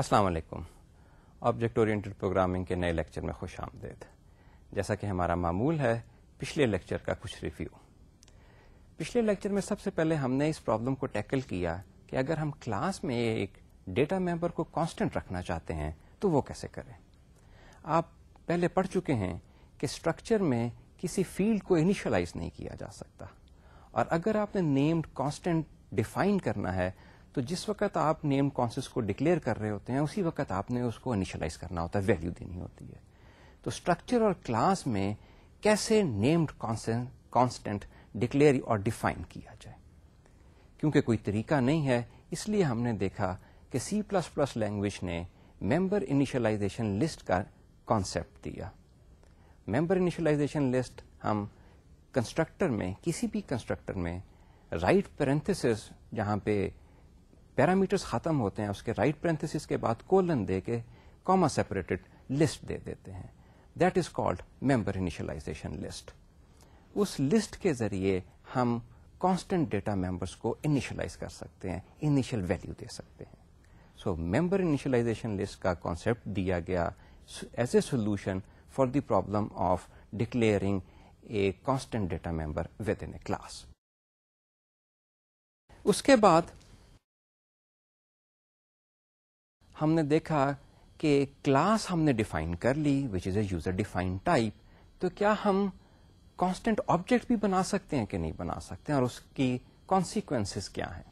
अस्सलाम वालेकुम object oriented programming के नए लेक्चर में खुश आमदेद जैसा कि हमारा मामूल है पिछले लेक्चर का कुछ रिव्यू पिछले लेक्चर में सबसे पहले हमने इस प्रॉब्लम को टैकल किया कि अगर हम क्लास में एक डेटा मेंबर को कांस्टेंट रखना चाहते हैं तो वो कैसे करें आप पहले पढ़ चुके हैं कि स्ट्रक्चर में किसी फील्ड को इनिशियलाइज नहीं किया जा सकता और अगर आपने नेम्ड कांस्टेंट डिफाइन करना है तो जिस वक्त आप नेम कॉन्सेस को डिक्लेयर कर रहे होते हैं उसी वक्त आपने उसको इनिशलाइज करना होता है वैल्यू देनी होती है तो स्ट्रक्चर और क्लास में कैसे नेम्ड कॉन्स्टेंट डिक्लेयर और डिफाइन किया जाए क्योंकि कोई तरीका नहीं है इसलिए हमने देखा कि सी प्लस प्लस लैंग्वेज ने मेंबर इनिशियलाइजेशन लिस्ट का कॉन्सेप्ट दिया मेंबर इनिशियलाइजेशन लिस्ट हम कंस्ट्रक्टर में किसी भी कंस्ट्रक्टर में राइट पेरेंथिस जहां पे पैरामीटर्स ख़त्म होते हैं उसके राइट पेरेंथेसिस के बाद कोलन दे के कॉमा सेपरेटेड लिस्ट दे देते हैं that is called member initialization list उस लिस्ट के जरिए हम कांस्टेंट डेटा मेंबर्स को इनिशियलाइज कर सकते हैं इनिशियल वैल्यू दे सकते हैं सो मेंबर इनिशियलाइजेशन लिस्ट का कॉन्सेप्ट दिया गया as a solution for the problem of declaring a constant data member within a class उसके बाद हमने देखा कि क्लास हमने डिफाइन कर ली which is a user define type तो क्या हम कांस्टेंट ऑब्जेक्ट भी बना सकते हैं कि नहीं बना सकते हैं और उसकी कॉन्सिक्वेंसेस क्या हैं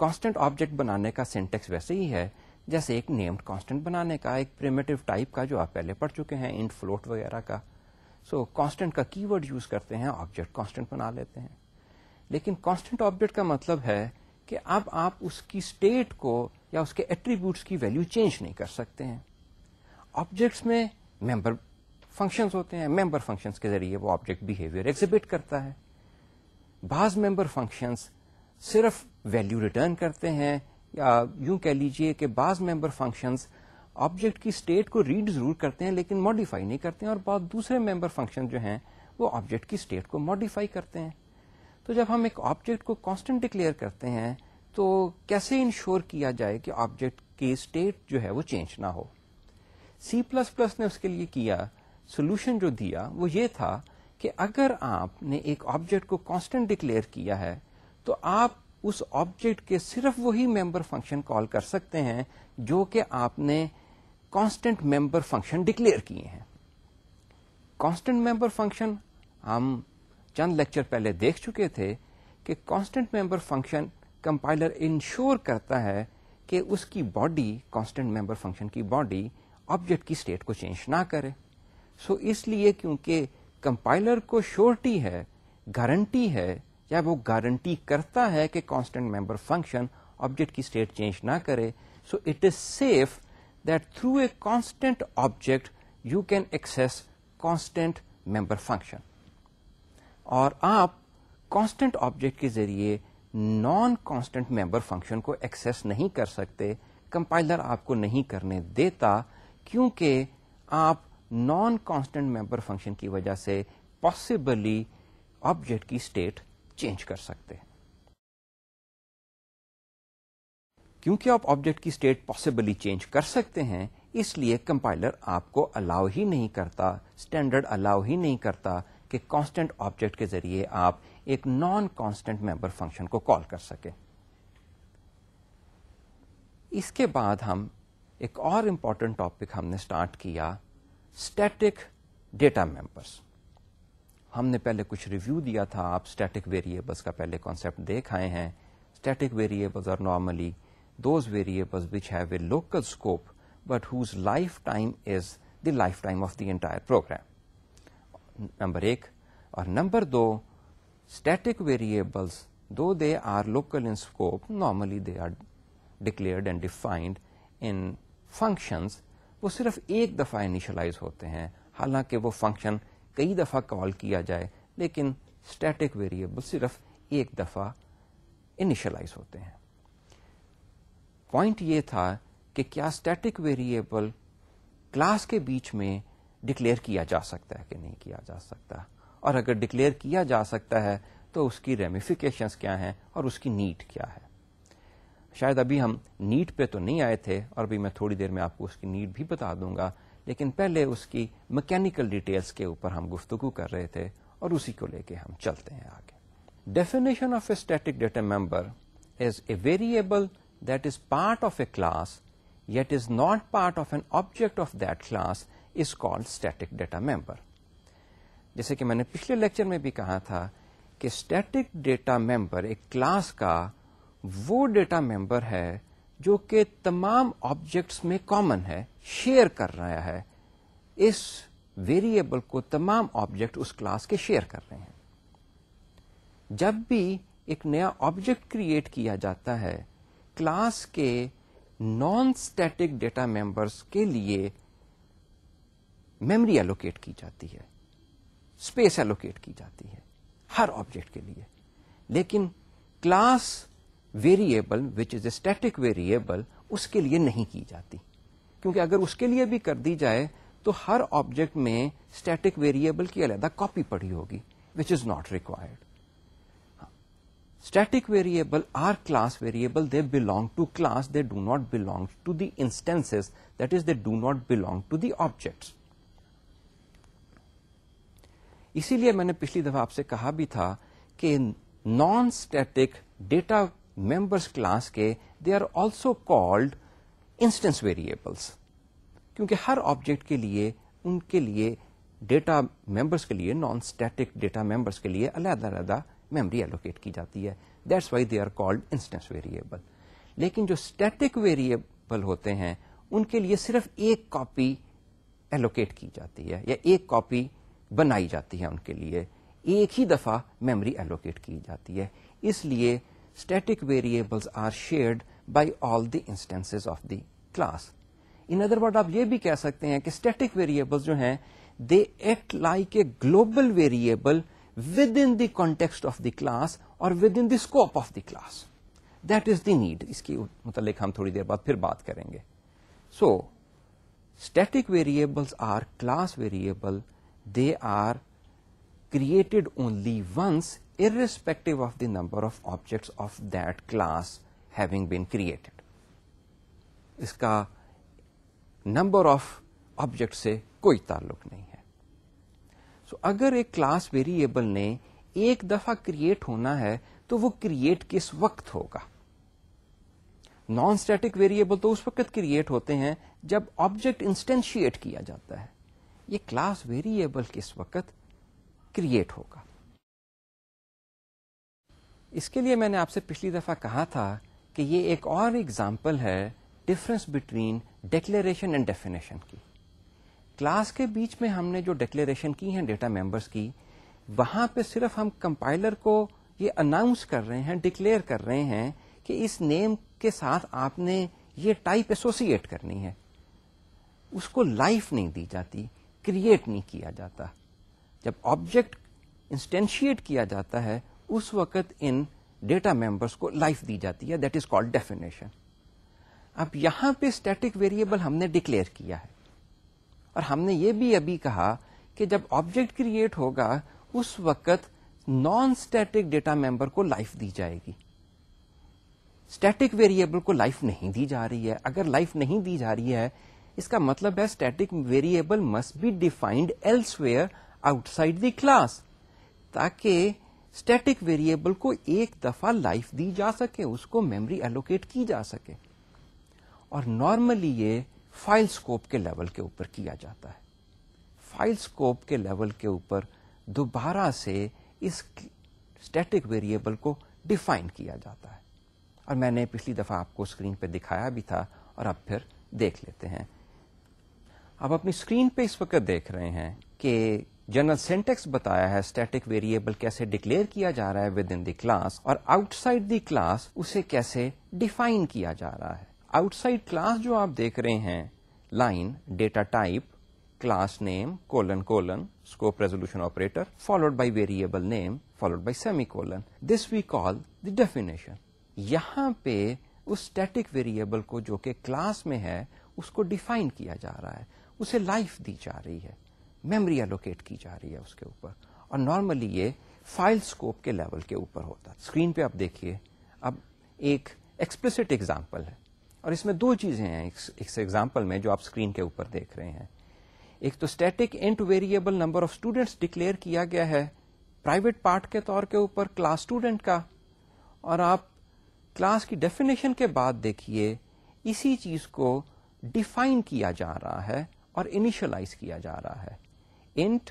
कांस्टेंट ऑब्जेक्ट बनाने का सिंटेक्स वैसे ही है जैसे एक नेम्ड कांस्टेंट बनाने का एक प्रिमेटिव टाइप का जो आप पहले पढ़ चुके हैं इंट फ्लोट वगैरह का सो so, कांस्टेंट का कीवर्ड यूज करते हैं ऑब्जेक्ट कांस्टेंट बना लेते हैं लेकिन कांस्टेंट ऑब्जेक्ट का मतलब है कि अब आप उसकी स्टेट को या उसके एट्रीब्यूट्स की वैल्यू चेंज नहीं कर सकते हैं ऑब्जेक्ट्स में मेंबर फंक्शंस होते हैं मेंबर फंक्शंस के जरिए वो ऑब्जेक्ट बिहेवियर एग्जिबिट करता है बाज मेंबर फंक्शंस सिर्फ वैल्यू रिटर्न करते हैं या यूं कह लीजिए कि बाज मेंबर फंक्शंस ऑब्जेक्ट की स्टेट को रीड जरूर करते हैं लेकिन मॉडिफाई नहीं करते हैं और बहुत दूसरे मेंबर फंक्शन जो हैं वो ऑब्जेक्ट की स्टेट को मॉडिफाई करते हैं तो जब हम एक ऑब्जेक्ट को कांस्टेंट डिक्लेयर करते हैं तो कैसे इंश्योर किया जाए कि ऑब्जेक्ट की स्टेट जो है वो चेंज ना हो सी प्लस प्लस ने उसके लिए किया सोल्यूशन जो दिया वो ये था कि अगर आपने एक ऑब्जेक्ट को कांस्टेंट डिक्लेयर किया है तो आप उस ऑब्जेक्ट के सिर्फ वही मेंबर फंक्शन कॉल कर सकते हैं जो कि आपने कांस्टेंट मेंबर फंक्शन डिक्लेयर किए हैं कांस्टेंट मेंबर फंक्शन हम चंद लेक्चर पहले देख चुके थे कि constant member function compiler ensure करता है कि उसकी बॉडी कांस्टेंट मेंबर फंक्शन की बॉडी ऑब्जेक्ट की स्टेट को चेंज ना करे सो so, इसलिए क्योंकि कंपाइलर को श्योरिटी है गारंटी है या वो गारंटी करता है कि कांस्टेंट मेंबर फंक्शन ऑब्जेक्ट की स्टेट चेंज ना करे so it is safe that through a constant object you can access constant member function और आप कांस्टेंट ऑब्जेक्ट के जरिए नॉन कांस्टेंट मेंबर फंक्शन को एक्सेस नहीं कर सकते कंपाइलर आपको नहीं करने देता क्योंकि आप नॉन कांस्टेंट मेंबर फंक्शन की वजह से पॉसिबली ऑब्जेक्ट की स्टेट चेंज कर सकते हैं क्योंकि आप ऑब्जेक्ट की स्टेट पॉसिबली चेंज कर सकते हैं इसलिए कंपाइलर आपको अलाउ ही नहीं करता स्टैंडर्ड अलाउ ही नहीं करता कि कांस्टेंट ऑब्जेक्ट के जरिए आप एक नॉन कांस्टेंट मेंबर फंक्शन को कॉल कर सके इसके बाद हम एक और इम्पॉर्टेंट टॉपिक हमने स्टार्ट किया स्टैटिक डेटा मेंबर्स हमने पहले कुछ रिव्यू दिया था आप स्टैटिक वेरिएबल्स का पहले कॉन्सेप्ट देख आए हैं static variables are normally those variables which have a local scope but whose lifetime is the lifetime of the entire program number एक और नंबर दो static variables, though they are local in scope, normally they are declared and defined in functions, वो सिर्फ एक दफ़ा initialise होते हैं हालांकि वो फंक्शन कई दफ़ा कॉल किया जाए लेकिन स्टैटिक वेरिएबल सिर्फ एक दफ़ा इनिशलाइज होते हैं पॉइंट ये था कि क्या स्टैटिक वेरिएबल क्लास के बीच में डिक्लेयर किया जा सकता है कि नहीं किया जा सकता और अगर डिक्लेयर किया जा सकता है तो उसकी रेमिफिकेशंस क्या हैं और उसकी नीट क्या है शायद अभी हम नीट पे तो नहीं आए थे और अभी मैं थोड़ी देर में आपको उसकी नीट भी बता दूंगा लेकिन पहले उसकी मैकेनिकल डिटेल्स के ऊपर हम गुफ्तगु कर रहे थे और उसी को लेके हम चलते हैं आगे definition of a static data member is a variable that is part of a class yet is not part of an object of that class is called static data member. जैसे कि मैंने पिछले लेक्चर में भी कहा था कि static data member एक क्लास का वो डेटा मेंबर है जो कि तमाम ऑब्जेक्ट्स में कॉमन है शेयर कर रहा है इस वेरिएबल को तमाम ऑब्जेक्ट उस क्लास के शेयर कर रहे हैं जब भी एक नया ऑब्जेक्ट क्रिएट किया जाता है क्लास के नॉन स्टैटिक डेटा मेंबर्स के लिए मेमोरी एलोकेट की जाती है स्पेस एलोकेट की जाती है हर ऑब्जेक्ट के लिए लेकिन class variable which is a static variable उसके लिए नहीं की जाती क्योंकि अगर उसके लिए भी कर दी जाए तो हर ऑब्जेक्ट में स्टैटिक वेरिएबल की अलहदा कॉपी पड़ी होगी which is not required static variable are class variable they belong to class they do not belong to the instances that is they do not belong to the objects इसीलिए मैंने पिछली दफा आपसे कहा भी था कि non static data members class के they are also called instance variables क्योंकि हर ऑब्जेक्ट के लिए उनके लिए डेटा मेंबर्स के लिए नॉन स्टैटिक डेटा मेंबर्स के लिए अलग अलग मेमोरी एलोकेट की जाती है that's why they are called instance variable लेकिन जो स्टैटिक वेरिएबल होते हैं उनके लिए सिर्फ एक कॉपी एलोकेट की जाती है या एक कॉपी बनाई जाती है उनके लिए एक ही दफा मेमोरी एलोकेट की जाती है इसलिए static variables are shared by all the instances of the class. In other word आप ये भी कह सकते हैं कि स्टैटिक वेरिएबल्स जो हैं they act like a global variable within the context of the class और within the scope of the class that is the need इसकी मतलब हम थोड़ी देर बाद फिर बात करेंगे so static variables are class variable they are created only once irrespective of the number of objects of that class having been created. इसका नंबर ऑफ ऑब्जेक्ट से कोई ताल्लुक नहीं है सो so, अगर एक क्लास वेरिएबल ने एक दफा क्रिएट होना है तो वो क्रिएट किस वक्त होगा नॉन स्टैटिक वेरिएबल तो उस वक्त क्रिएट होते हैं जब ऑब्जेक्ट इंस्टेंशिएट किया जाता है ये क्लास वेरिएबल किस वक्त क्रिएट होगा इसके लिए मैंने आपसे पिछली दफा कहा था कि ये एक और एग्जाम्पल है difference between declaration and definition की क्लास के बीच में हमने जो डिक्लेरेशन की है डेटा मेंबर्स की वहां पे सिर्फ हम कंपाइलर को ये अनाउंस कर रहे हैं डिक्लेयर कर रहे हैं कि इस नेम के साथ आपने ये टाइप एसोसिएट करनी है उसको लाइफ नहीं दी जाती क्रिएट नहीं किया जाता जब ऑब्जेक्ट इंस्टेंशिएट किया जाता है उस वक्त इन डेटा मेंबर्स को लाइफ दी जाती है दैट इज कॉल्ड डेफिनेशन अब यहां पे स्टैटिक वेरिएबल हमने डिक्लेयर किया है और हमने ये भी अभी कहा कि जब ऑब्जेक्ट क्रिएट होगा उस वक्त नॉन स्टैटिक डेटा मेंबर को लाइफ दी जाएगी स्टैटिक वेरिएबल को लाइफ नहीं दी जा रही है अगर लाइफ नहीं दी जा रही है इसका मतलब है static variable must be defined elsewhere outside the class ताकि स्टैटिक वेरिएबल को एक दफा लाइफ दी जा सके उसको मेमोरी एलोकेट की जा सके और नॉर्मली ये फाइल स्कोप के लेवल के ऊपर किया जाता है फाइल स्कोप के लेवल के ऊपर दोबारा से इस स्टैटिक वेरिएबल को डिफाइन किया जाता है और मैंने पिछली दफा आपको स्क्रीन पर दिखाया भी था और अब फिर देख लेते हैं आप अपनी स्क्रीन पे इस वक्त देख रहे हैं कि जनरल सिंटेक्स बताया है स्टैटिक वेरिएबल कैसे डिक्लेयर किया जा रहा है विद इन द क्लास और आउटसाइड द क्लास उसे कैसे डिफाइन किया जा रहा है आउटसाइड क्लास जो आप देख रहे हैं line data type class name colon colon scope resolution operator followed by variable name followed by semicolon this we call the definition यहाँ पे उस स्टैटिक वेरिएबल को जो कि क्लास में है उसको डिफाइन किया जा रहा है उसे लाइफ दी जा रही है मेमोरी एलोकेट की जा रही है उसके ऊपर और नॉर्मली ये फाइल स्कोप के लेवल के ऊपर होता है स्क्रीन पे आप देखिए अब एक एक्सप्लिसिट एग्जाम्पल है और इसमें दो चीजें हैं इस एग्जाम्पल में जो आप स्क्रीन के ऊपर देख रहे हैं एक तो static int variable number of students declare किया गया है प्राइवेट पार्ट के तौर के ऊपर क्लास स्टूडेंट का और आप क्लास की डेफिनेशन के बाद देखिए इसी चीज को डिफाइन किया जा रहा है और इनिशियलाइज किया जा रहा है int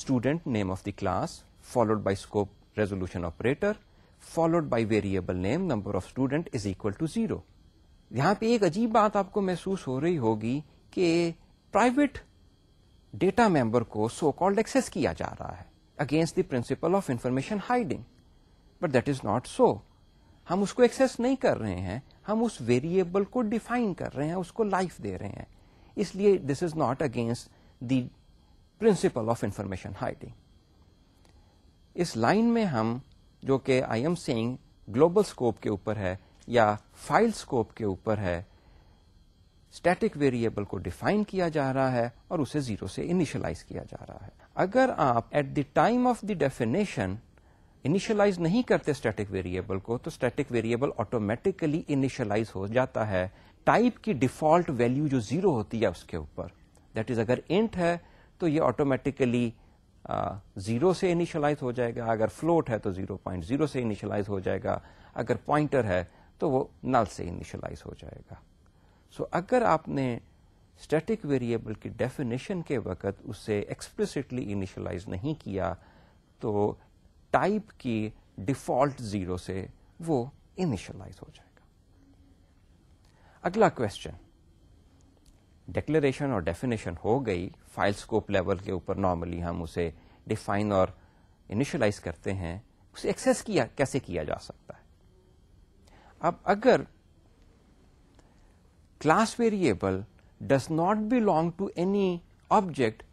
student name of the class followed by scope resolution operator followed by variable name number of student is equal to zero यहां पे एक अजीब बात आपको महसूस हो रही होगी कि प्राइवेट डेटा मेंबर को सो कॉल्ड एक्सेस किया जा रहा है against the principle of information hiding but that is not so हम उसको एक्सेस नहीं कर रहे हैं हम उस वेरिएबल को डिफाइन कर रहे हैं उसको लाइफ दे रहे हैं इसलिए this is not against the principle of information hiding इस लाइन में हम जो कि I am saying global scope के ऊपर है या फाइल स्कोप के ऊपर है स्टैटिक वेरिएबल को डिफाइन किया जा रहा है और उसे जीरो से इनिशियलाइज किया जा रहा है अगर आप at the time of the definition initialize नहीं करते स्टैटिक वेरिएबल को तो स्टैटिक वेरिएबल ऑटोमेटिकली इनिशियलाइज हो जाता है टाइप की डिफॉल्ट वैल्यू जो जीरो होती है उसके ऊपर दैट इज अगर इंट है तो ये ऑटोमेटिकली जीरो से इनिशलाइज हो जाएगा अगर फ्लोट है तो जीरो पॉइंट जीरो से इनिशलाइज हो जाएगा अगर पॉइंटर है तो वो नल से इनिशलाइज हो जाएगा सो so, अगर आपने स्टैटिक वेरिएबल की डेफिनेशन के वक्त उसे एक्सप्लिसिटली इनिशलाइज नहीं किया तो टाइप की डिफॉल्ट जीरो से वो इनिशलाइज हो जाए अगला क्वेश्चन डिक्लेरेशन और डेफिनेशन हो गई फाइल स्कोप लेवल के ऊपर नॉर्मली हम उसे डिफाइन और इनिशियलाइज करते हैं उसे एक्सेस किया कैसे किया जा सकता है अब अगर class variable does not belong to any object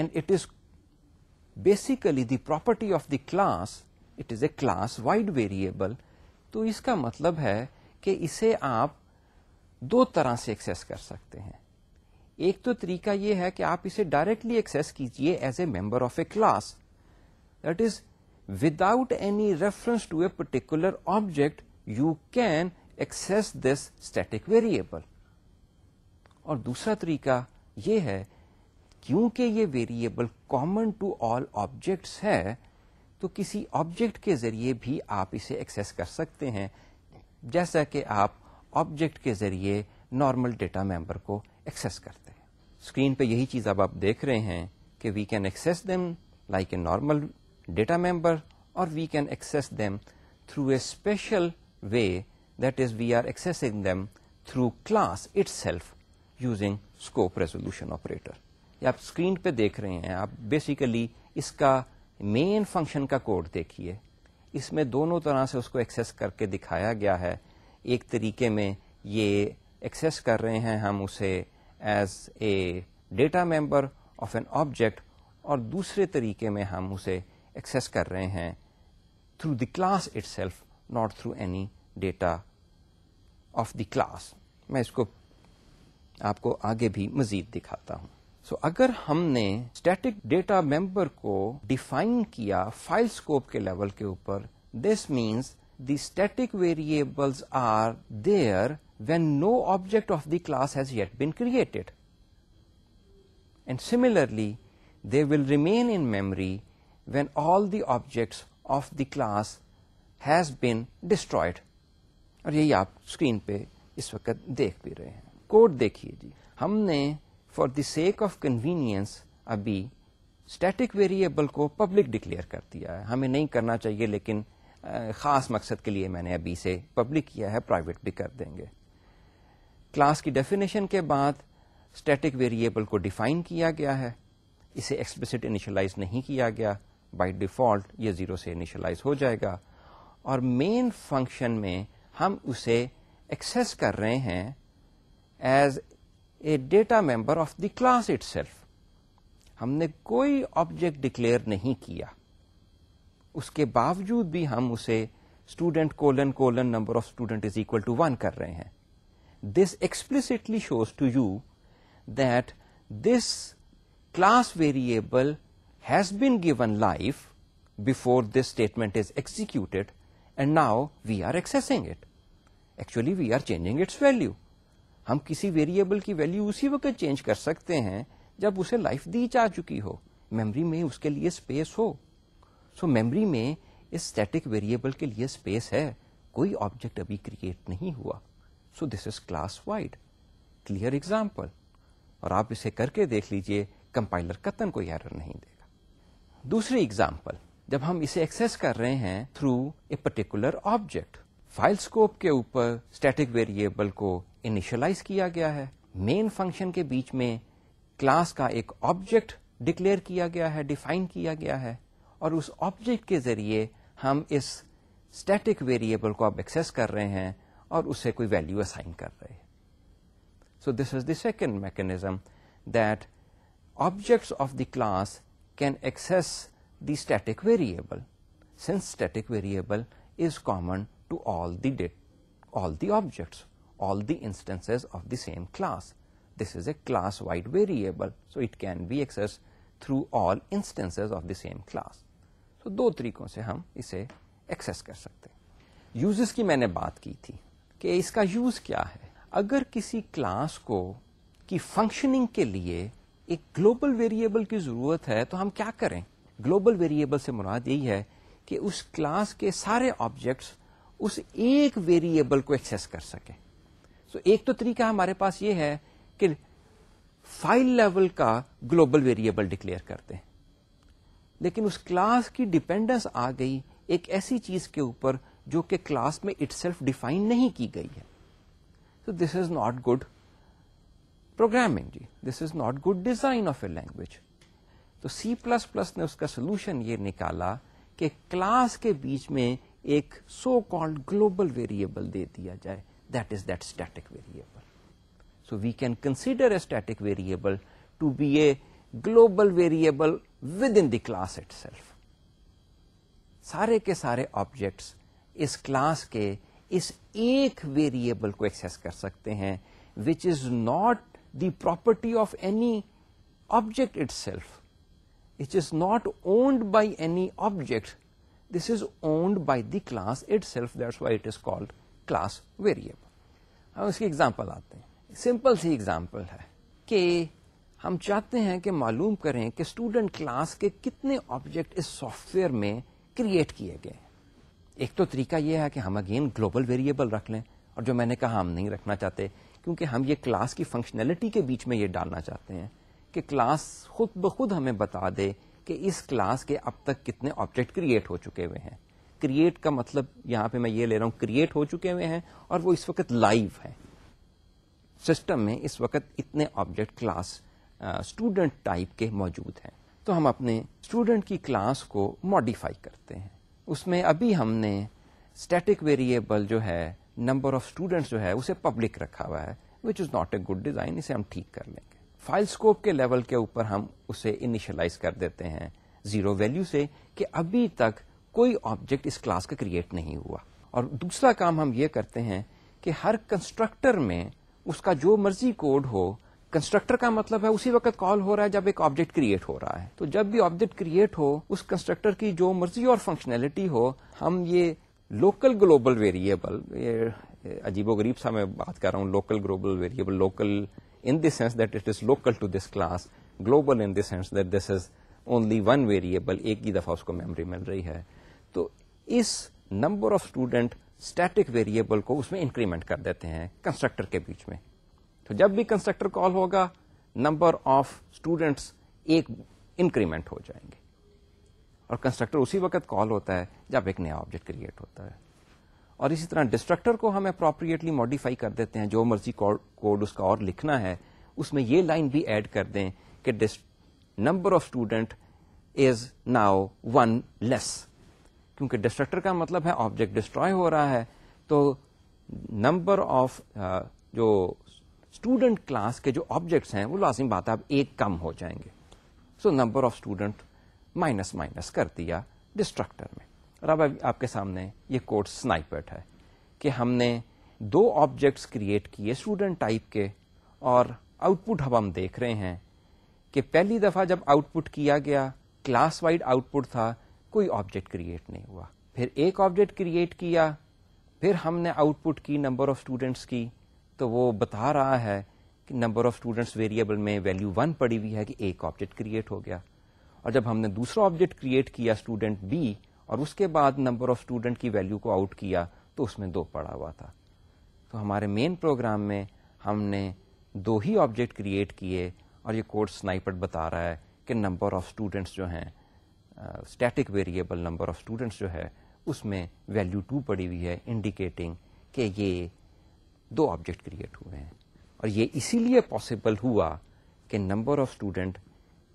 and it is basically the property of the class, it is a class wide variable, तो इसका मतलब है कि इसे आप दो तरह से एक्सेस कर सकते हैं एक तो तरीका यह है कि आप इसे डायरेक्टली एक्सेस कीजिए as a member of a class that is without any reference to a particular object you can access this static variable और दूसरा तरीका यह है क्योंकि ये variable common to all objects है तो किसी ऑब्जेक्ट के जरिए भी आप इसे एक्सेस कर सकते हैं जैसा कि आप ऑब्जेक्ट के जरिए नॉर्मल डेटा मेंबर को एक्सेस करते हैं स्क्रीन पे यही चीज़ अब आप देख रहे हैं कि we can access them like a normal data member और we can access them through a special way that is we are accessing them through class itself using scope resolution operator ये आप स्क्रीन पे देख रहे हैं आप basically इसका main function का कोड देखिए इसमें दोनों तरह से उसको एक्सेस करके दिखाया गया है एक तरीके में ये एक्सेस कर रहे हैं हम उसे as a data member of an object और दूसरे तरीके में हम उसे एक्सेस कर रहे हैं through the class itself not through any data of the class मैं इसको आपको आगे भी मजीद दिखाता हूं सो so, अगर हमने स्टैटिक डेटा मेंबर को डिफाइन किया फाइल स्कोप के लेवल के ऊपर this means the static variables are there when no object of the class has yet been created. And similarly, they will remain in memory when all the objects of the class has been destroyed. और यही आप screen पे इस वक्त देख भी रहे हैं कोड देखिए जी हमने for the sake of convenience अभी स्टैटिक वेरिएबल को पब्लिक डिक्लेयर कर दिया है हमें नहीं करना चाहिए लेकिन ख़ास मकसद के लिए मैंने अभी से पब्लिक किया है प्राइवेट भी कर देंगे क्लास की डेफिनेशन के बाद स्टैटिक वेरिएबल को डिफाइन किया गया है इसे एक्सप्लिसिट इनिशलाइज नहीं किया गया बाय डिफॉल्ट ये जीरो से इनिशलाइज हो जाएगा और मेन फंक्शन में हम उसे एक्सेस कर रहे हैं as a data member of the class it हमने कोई ऑब्जेक्ट डिक्लेयर नहीं किया उसके बावजूद भी हम उसे student colon colon number of student is equal to one कर रहे हैं this explicitly shows to you that this class variable has been given life before this statement is executed and now we are accessing it. Actually we are changing its value. हम किसी variable की value उसी वक्त change कर सकते हैं जब उसे लाइफ दी जा चुकी हो मेमोरी में उसके लिए स्पेस हो सो so, मेमोरी में इस स्टैटिक वेरिएबल के लिए स्पेस है कोई ऑब्जेक्ट अभी क्रिएट नहीं हुआ so this is class wide clear example और आप इसे करके देख लीजिए कंपाइलर कतन कोई एरर नहीं देगा दूसरी एग्जाम्पल जब हम इसे एक्सेस कर रहे हैं through a particular object file scope के ऊपर स्टैटिक वेरिएबल को इनिशियलाइज किया गया है मेन फंक्शन के बीच में क्लास का एक ऑब्जेक्ट डिक्लेयर किया गया है डिफाइन किया गया है और उस ऑब्जेक्ट के जरिए हम इस स्टैटिक वेरिएबल को अब एक्सेस कर रहे हैं और उसे कोई वैल्यू असाइन कर रहे हैं so this is the second mechanism that objects of the class can access the static variable since static variable is common to all the all the objects, all the instances of the same class. This is a class-wide variable, so it can be accessed through all instances of the same class. तो दो तरीकों से हम इसे access कर सकते हैं uses की मैंने बात की थी कि इसका यूज क्या है अगर किसी क्लास को की फंक्शनिंग के लिए एक ग्लोबल वेरिएबल की जरूरत है तो हम क्या करें ग्लोबल वेरिएबल से मुराद यही है कि उस क्लास के सारे ऑब्जेक्ट्स उस एक वेरिएबल को एक्सेस कर सकें सो so, एक तो तरीका हमारे पास ये है कि फाइल लेवल का ग्लोबल वेरिएबल डिक्लेयर करते हैं लेकिन उस क्लास की डिपेंडेंस आ गई एक ऐसी चीज के ऊपर जो कि क्लास में इट डिफाइन नहीं की गई है so this is not good programming जी this is not good design of a language तो सी प्लस प्लस ने उसका सोल्यूशन ये निकाला कि क्लास के बीच में एक सो कॉल्ड ग्लोबल वेरिएबल दे दिया जाए that is that static variable so we can consider a static variable to be a global variable within the class itself सारे के सारे ऑब्जेक्ट्स इस क्लास के इस एक वेरिएबल को एक्सेस कर सकते हैं which is not the property of any object itself it is not owned by any object this is owned by the class itself that's why it is called class variable हम इसकी example आते हैं simple सी example है कि हम चाहते हैं कि मालूम करें कि स्टूडेंट क्लास के कितने ऑब्जेक्ट इस सॉफ्टवेयर में क्रिएट किए गए एक तो तरीका यह है कि हम अगेन ग्लोबल वेरिएबल रख लें और जो मैंने कहा हम नहीं रखना चाहते क्योंकि हम ये क्लास की फंक्शनैलिटी के बीच में ये डालना चाहते हैं कि क्लास खुद ब खुद हमें बता दे कि इस क्लास के अब तक कितने ऑब्जेक्ट क्रिएट हो चुके हुए हैं क्रिएट का मतलब यहाँ पे मैं ये ले रहा हूँ क्रिएट हो चुके हुए हैं और वो इस वक्त लाइव है सिस्टम में इस वक्त इतने ऑब्जेक्ट क्लास स्टूडेंट टाइप के मौजूद हैं तो हम अपने स्टूडेंट की क्लास को मॉडिफाई करते हैं उसमें अभी हमने स्टैटिक वेरिएबल जो है नंबर ऑफ स्टूडेंट्स जो है उसे पब्लिक रखा हुआ है which is not a good design इसे हम ठीक कर लेंगे फाइल स्कोप के लेवल के ऊपर हम उसे इनिशलाइज कर देते हैं जीरो वैल्यू से कि अभी तक कोई ऑब्जेक्ट इस क्लास का क्रिएट नहीं हुआ और दूसरा काम हम ये करते हैं कि हर कंस्ट्रक्टर में उसका जो मर्जी कोड हो कंस्ट्रक्टर का मतलब है उसी वक्त कॉल हो रहा है जब एक ऑब्जेक्ट क्रिएट हो रहा है तो जब भी ऑब्जेक्ट क्रिएट हो उस कंस्ट्रक्टर की जो मर्जी और फंक्शनैलिटी हो हम ये लोकल ग्लोबल वेरिएबल अजीबो गरीब सा मैं बात कर रहा हूँ local global variable local in the sense that it is local to this class global in the sense that this is only one variable एक ही दफा उसको मेमोरी मिल रही है तो इस number of student static variable को उसमें इंक्रीमेंट कर देते हैं कंस्ट्रक्टर के बीच में तो जब भी कंस्ट्रक्टर कॉल होगा नंबर ऑफ स्टूडेंट्स एक इंक्रीमेंट हो जाएंगे और कंस्ट्रक्टर उसी वक्त कॉल होता है जब एक नया ऑब्जेक्ट क्रिएट होता है और इसी तरह डिस्ट्रक्टर को हम अप्रोप्रिएटली मॉडिफाई कर देते हैं जो मर्जी कोड उसका और लिखना है उसमें ये लाइन भी ऐड कर दें कि number of student is now one less क्योंकि डिस्ट्रक्टर का मतलब है ऑब्जेक्ट डिस्ट्रॉय हो रहा है तो नंबर ऑफ uh, जो स्टूडेंट क्लास के जो ऑब्जेक्ट्स हैं वो लाजिम बात है अब एक कम हो जाएंगे so number of student minus minus कर दिया डिस्ट्रक्टर में और अब आपके सामने ये कोड स्नाइपर्ट है कि हमने दो ऑब्जेक्ट्स क्रिएट किए स्टूडेंट टाइप के और आउटपुट अब हम देख रहे हैं कि पहली दफा जब आउटपुट किया गया क्लास वाइड आउटपुट था कोई ऑब्जेक्ट क्रिएट नहीं हुआ फिर एक ऑब्जेक्ट क्रिएट किया फिर हमने आउटपुट की नंबर ऑफ स्टूडेंट्स की तो वो बता रहा है कि नंबर ऑफ स्टूडेंट्स वेरिएबल में वैल्यू वन पड़ी हुई है कि एक ऑब्जेक्ट क्रिएट हो गया और जब हमने दूसरा ऑब्जेक्ट क्रिएट किया स्टूडेंट बी और उसके बाद नंबर ऑफ स्टूडेंट की वैल्यू को आउट किया तो उसमें दो पड़ा हुआ था तो हमारे मेन प्रोग्राम में हमने दो ही ऑब्जेक्ट क्रिएट किए और ये कोड स्नाइपर बता रहा है कि नंबर ऑफ स्टूडेंट्स जो हैं static variable number of students जो है उसमें वैल्यू टू पड़ी हुई है इंडिकेटिंग कि ये दो ऑब्जेक्ट क्रिएट हुए हैं और ये इसीलिए पॉसिबल हुआ कि नंबर ऑफ स्टूडेंट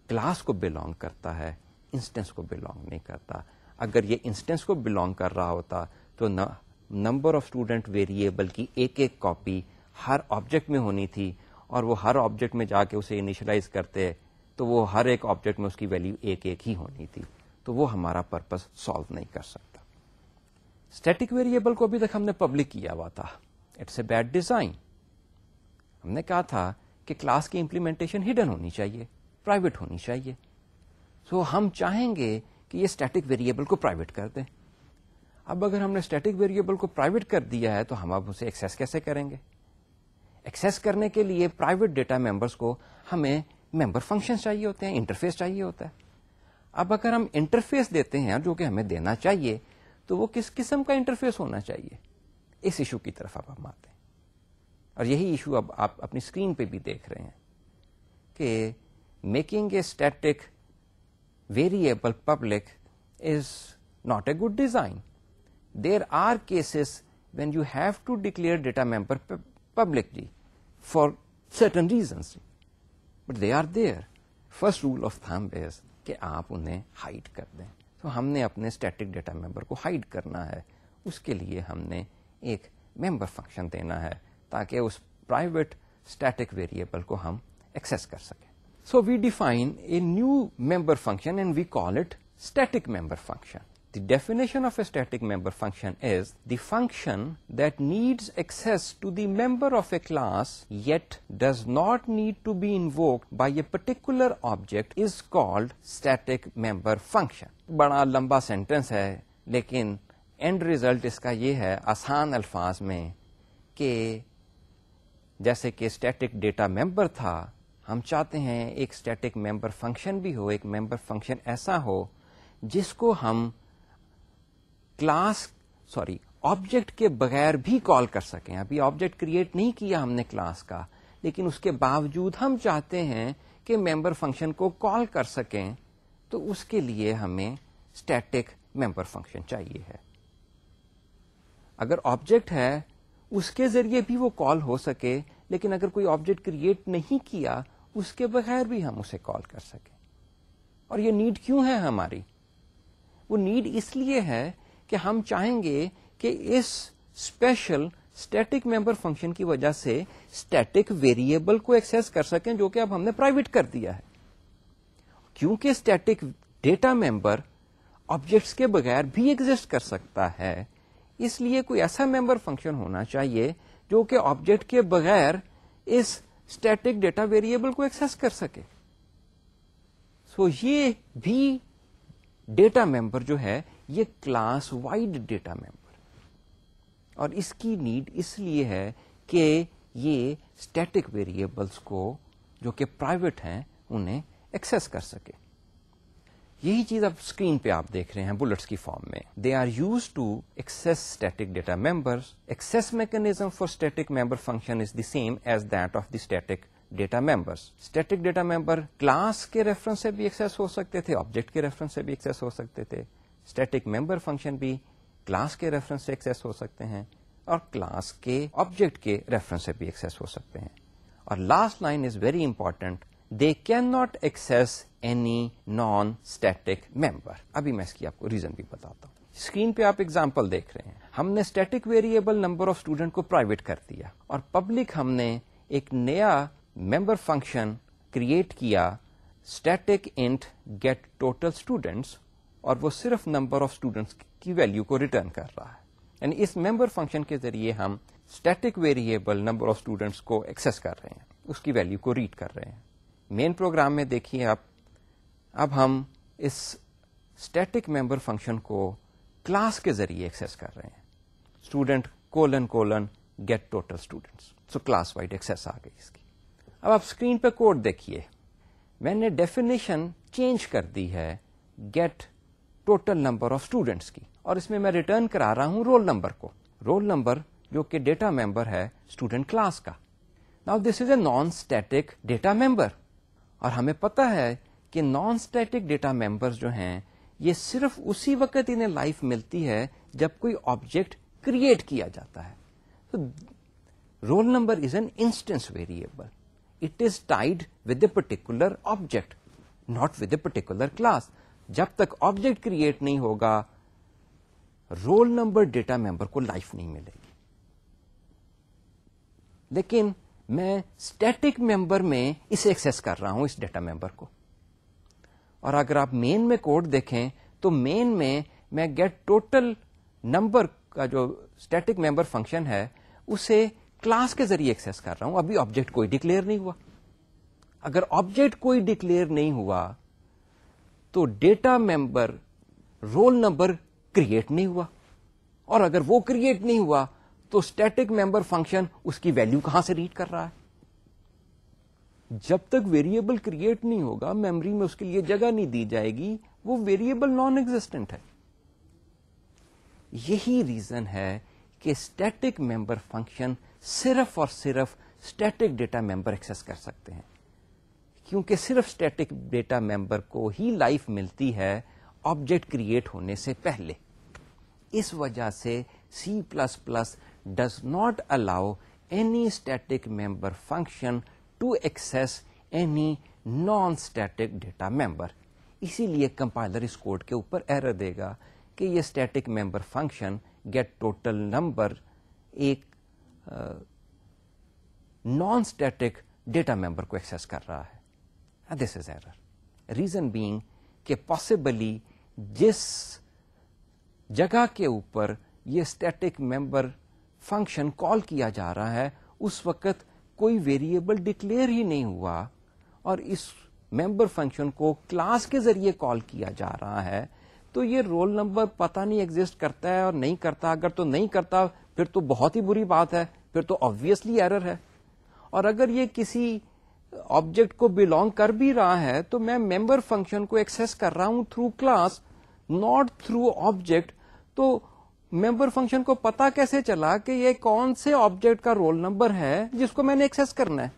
क्लास को बिलोंग करता है इंस्टेंस को बिलोंग नहीं करता अगर ये इंस्टेंस को बिलोंग कर रहा होता तो नंबर ऑफ स्टूडेंट वेरिएबल की एक एक कॉपी हर ऑब्जेक्ट में होनी थी और वो हर ऑब्जेक्ट में जाके उसे इनिशलाइज करते तो वो हर एक ऑब्जेक्ट में उसकी वैल्यू एक एक ही होनी थी तो वो हमारा पर्पस सॉल्व नहीं कर सकता स्टैटिक वेरिएबल को अभी तक हमने पब्लिक किया हुआ था इट्स ए बैड डिजाइन हमने कहा था कि क्लास की इम्प्लीमेंटेशन हिडन होनी चाहिए प्राइवेट होनी चाहिए सो so, हम चाहेंगे कि ये स्टैटिक वेरिएबल को प्राइवेट कर दें अब अगर हमने स्टैटिक वेरिएबल को प्राइवेट कर दिया है तो हम अब उसे एक्सेस कैसे करेंगे एक्सेस करने के लिए प्राइवेट डेटा मेंबर्स को हमें मेंबर फंक्शन चाहिए होते हैं इंटरफेस चाहिए होता है अब अगर हम इंटरफेस देते हैं जो कि हमें देना चाहिए तो वो किस किस्म का इंटरफेस होना चाहिए इस इशू की तरफ अब हम आते हैं और यही इशू अब आप अपनी स्क्रीन पे भी देख रहे हैं कि making a static variable public is not a good design there are cases when you have to declare data member publicly for certain reasons. But they are there. First rule of thumb is कि आप उन्हें hide कर दें तो so, हमने अपने static data member को hide करना है उसके लिए हमने ایک ممبر فنکشن دینا ہے تاکہ اس پرائیویٹ اسٹیٹک ویریبل کو ہم एक्सेस کر سکیں so we define a new member function and we call it static member function The definition of a static member function is the function that needs access to the member of a class yet does not need to be invoked by a particular object is called static member function. बड़ा लंबा sentence है लेकिन and result इसका ये है आसान अल्फाज में कि जैसे कि स्टैटिक डेटा मेंबर था हम चाहते हैं एक स्टैटिक मेंबर फंक्शन भी हो एक मेंबर फंक्शन ऐसा हो जिसको हम क्लास सॉरी ऑब्जेक्ट के बगैर भी कॉल कर सकें अभी ऑब्जेक्ट क्रिएट नहीं किया हमने क्लास का लेकिन उसके बावजूद हम चाहते हैं कि मेंबर फंक्शन को कॉल कर सकें तो उसके लिए हमें स्टैटिक मेंबर फंक्शन चाहिए है अगर ऑब्जेक्ट है उसके जरिए भी वो कॉल हो सके लेकिन अगर कोई ऑब्जेक्ट क्रिएट नहीं किया उसके बगैर भी हम उसे कॉल कर सकें और ये नीड क्यों है हमारी वो नीड इसलिए है कि हम चाहेंगे कि इस स्पेशल स्टैटिक मेंबर फंक्शन की वजह से स्टैटिक वेरिएबल को एक्सेस कर सकें जो कि अब हमने प्राइवेट कर दिया है क्योंकि स्टैटिक डेटा मेंबर ऑब्जेक्ट्स के बगैर भी एग्जिस्ट कर सकता है इसलिए कोई ऐसा मेंबर फंक्शन होना चाहिए जो कि ऑब्जेक्ट के बगैर इस स्टैटिक डेटा वेरिएबल को एक्सेस कर सके सो so, ये भी डेटा मेंबर जो है ये क्लास वाइड डेटा मेंबर और इसकी नीड इसलिए है कि ये स्टैटिक वेरिएबल्स को जो कि प्राइवेट हैं उन्हें एक्सेस कर सके यही चीज अब स्क्रीन पे आप देख रहे हैं बुलेट्स की फॉर्म में they are used to access static data members access mechanism for static member function is the same as that of the static data members static data member class के reference से भी access हो सकते थे object के reference से भी access हो सकते थे स्टैटिक मेंबर फंक्शन भी क्लास के रेफरेंस से एक्सेस हो सकते हैं और क्लास के ऑब्जेक्ट के रेफरेंस से भी एक्सेस हो सकते हैं और last line is very important they can not access any non static member अभी मैं इसकी आपको रीजन भी बताता हूँ स्क्रीन पे आप एग्जाम्पल देख रहे हैं हमने static variable number of student को प्राइवेट कर दिया और पब्लिक हमने एक नया मेंबर फंक्शन क्रिएट किया static int get total students और वो सिर्फ नंबर ऑफ स्टूडेंट्स की वैल्यू को रिटर्न कर रहा है यानी इस मेंबर फंक्शन के जरिए हम static variable number of students को एक्सेस कर रहे हैं उसकी वैल्यू को रीड कर रहे हैं मेन प्रोग्राम में देखिए आप अब हम इस स्टैटिक मेंबर फंक्शन को क्लास के जरिए एक्सेस कर रहे हैं student colon colon get total students so class wide access आ गई इसकी अब आप स्क्रीन पे कोड देखिए मैंने डेफिनेशन चेंज कर दी है get total number of students की और इसमें मैं रिटर्न करा रहा हूं रोल नंबर को रोल नंबर जो कि डेटा मेंबर है स्टूडेंट क्लास का now this is a non static data member और हमें पता है कि नॉन स्टैटिक डेटा मेंबर्स जो हैं ये सिर्फ उसी वक्त इन्हें लाइफ मिलती है जब कोई ऑब्जेक्ट क्रिएट किया जाता है तो roll number is an instance variable it is tied with a particular object not with a particular class जब तक ऑब्जेक्ट क्रिएट नहीं होगा रोल नंबर डेटा मेंबर को लाइफ नहीं मिलेगी लेकिन मैं स्टैटिक मेंबर में इसे एक्सेस कर रहा हूं इस डेटा मेंबर को और अगर आप मेन में कोड देखें तो मेन में मैं गेट टोटल नंबर का जो स्टैटिक मेंबर फंक्शन है उसे क्लास के जरिए एक्सेस कर रहा हूं अभी ऑब्जेक्ट कोई डिक्लेयर नहीं हुआ अगर ऑब्जेक्ट कोई डिक्लेयर नहीं हुआ तो data member roll number create नहीं हुआ और अगर वो क्रिएट नहीं हुआ तो स्टैटिक मेंबर फंक्शन उसकी वैल्यू कहां से रीड कर रहा है जब तक वेरिएबल क्रिएट नहीं होगा मेमोरी में उसके लिए जगह नहीं दी जाएगी वो वेरिएबल नॉन एग्जिस्टेंट है यही रीजन है कि स्टैटिक मेंबर फंक्शन सिर्फ और सिर्फ स्टैटिक डेटा मेंबर एक्सेस कर सकते हैं क्योंकि सिर्फ स्टैटिक डेटा मेंबर को ही लाइफ मिलती है ऑब्जेक्ट क्रिएट होने से पहले इस वजह से C++ does not allow any static member function to access any non static data member इसीलिए कंपाइलर इस कोड के ऊपर एरर देगा कि ये static member function get total number एक नॉन स्टैटिक डेटा मेंबर को एक्सेस कर रहा है this is error reason being कि पॉसिबली जिस जगह के ऊपर ये स्टैटिक मेंबर फंक्शन कॉल किया जा रहा है उस वक्त कोई वेरिएबल डिक्लेयर ही नहीं हुआ और इस मेंबर फंक्शन को क्लास के जरिए कॉल किया जा रहा है तो ये रोल नंबर पता नहीं एग्जिस्ट करता है और नहीं करता अगर तो नहीं करता फिर तो बहुत ही बुरी बात है फिर तो ऑब्वियसली एरर है और अगर ये किसी ऑब्जेक्ट को बिलोंग कर भी रहा है तो मैं मेंबर फंक्शन को एक्सेस कर रहा हूं through class not through object तो मेंबर फंक्शन को पता कैसे चला कि ये कौन से ऑब्जेक्ट का रोल नंबर है जिसको मैंने एक्सेस करना है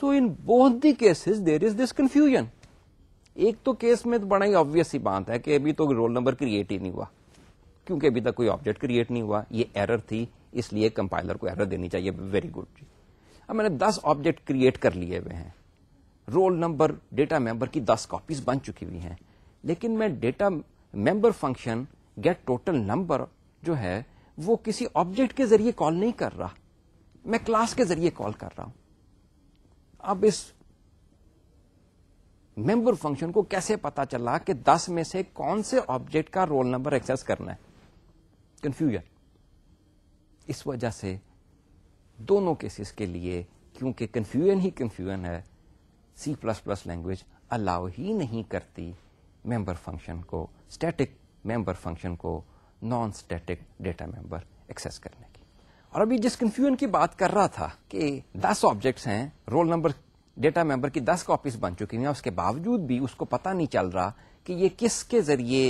so in both the cases there is this confusion एक तो केस में तो बड़ा ही ऑब्वियस ही बात है कि अभी तो रोल नंबर क्रिएट ही नहीं हुआ क्योंकि अभी तक कोई ऑब्जेक्ट क्रिएट नहीं हुआ ये एरर थी इसलिए कंपाइलर को एरर देनी चाहिए वेरी गुड जी अब मैंने दस ऑब्जेक्ट क्रिएट कर लिए हुए हैं रोल नंबर डेटा मेंबर की दस कॉपीज बन चुकी हुई हैं लेकिन मैं data member function get total number जो है वो किसी ऑब्जेक्ट के जरिए कॉल नहीं कर रहा मैं क्लास के जरिए कॉल कर रहा हूं अब इस मेंबर फंक्शन को कैसे पता चला कि 10 में से कौन से ऑब्जेक्ट का रोल नंबर एक्सेस करना है कंफ्यूजन इस वजह से दोनों केसेस के लिए क्योंकि कंफ्यूजन ही कंफ्यूजन है C plus plus language allow ही नहीं करती मेंबर फंक्शन को स्टैटिक मेंबर फंक्शन को non static data member access करने की और अभी जिस कंफ्यूजन की बात कर रहा था कि 10 ऑब्जेक्ट्स हैं रोल नंबर डेटा मेंबर की 10 कॉपीज बन चुकी हैं उसके बावजूद भी उसको पता नहीं चल रहा कि ये किसके जरिए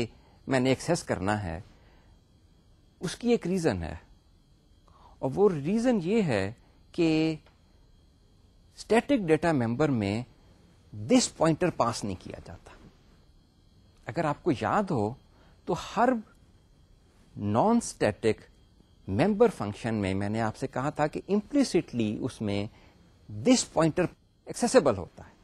मैंने एक्सेस करना है उसकी एक रीज़न है और वो रीज़न ये है कि स्टैटिक डेटा मेंबर में दिस पॉइंटर पास नहीं किया जाता अगर आपको याद हो तो हर नॉन स्टैटिक मेंबर फंक्शन में मैंने आपसे कहा था कि इम्प्लिसिटली उसमें दिस पॉइंटर एक्सेसिबल होता है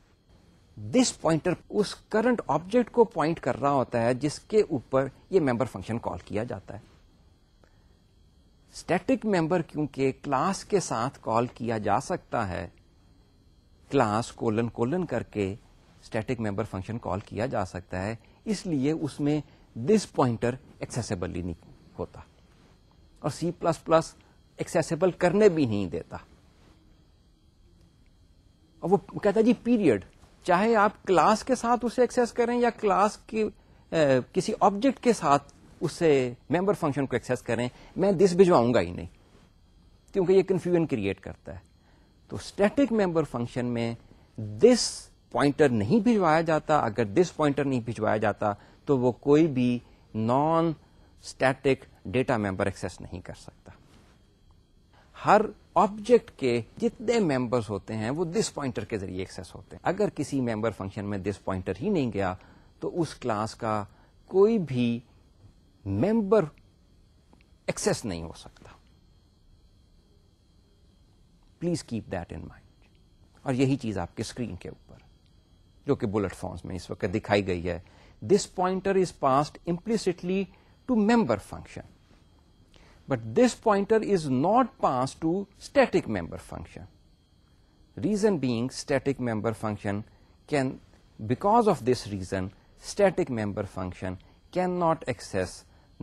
दिस पॉइंटर उस करंट ऑब्जेक्ट को पॉइंट कर रहा होता है जिसके ऊपर ये मेंबर फंक्शन कॉल किया जाता है स्टैटिक मेंबर क्योंकि क्लास के साथ कॉल किया जा सकता है क्लास कोलन कोलन करके स्टैटिक मेंबर फंक्शन कॉल किया जा सकता है इसलिए उसमें दिस पॉइंटर एक्सेसिबली नहीं होता और सी प्लस प्लस एक्सेसिबल करने भी नहीं देता और वो कहता जी पीरियड चाहे आप क्लास के साथ उसे एक्सेस करें या क्लास की ए, किसी ऑब्जेक्ट के साथ उससे मेंबर फंक्शन को एक्सेस करें मैं दिस भिजवाऊंगा ही नहीं क्योंकि ये कन्फ्यूजन क्रिएट करता है तो स्टैटिक मेंबर फंक्शन में दिस पॉइंटर नहीं भिजवाया जाता अगर दिस पॉइंटर नहीं भिजवाया जाता तो वो कोई भी non static data member access नहीं कर सकता हर ऑब्जेक्ट के जितने मेंबर्स होते हैं वो दिस पॉइंटर के जरिए एक्सेस होते हैं अगर किसी मेंबर फंक्शन में दिस पॉइंटर ही नहीं गया तो उस क्लास का कोई भी मेंबर एक्सेस नहीं हो सकता please keep that in mind और यही चीज आपके स्क्रीन के ऊपर जो कि बुलेट फॉर्म्स में इस वक्त दिखाई गई है this pointer is passed implicitly to member function but this pointer is not pass to static member function reason being static member function can because of this reason static member function cannot access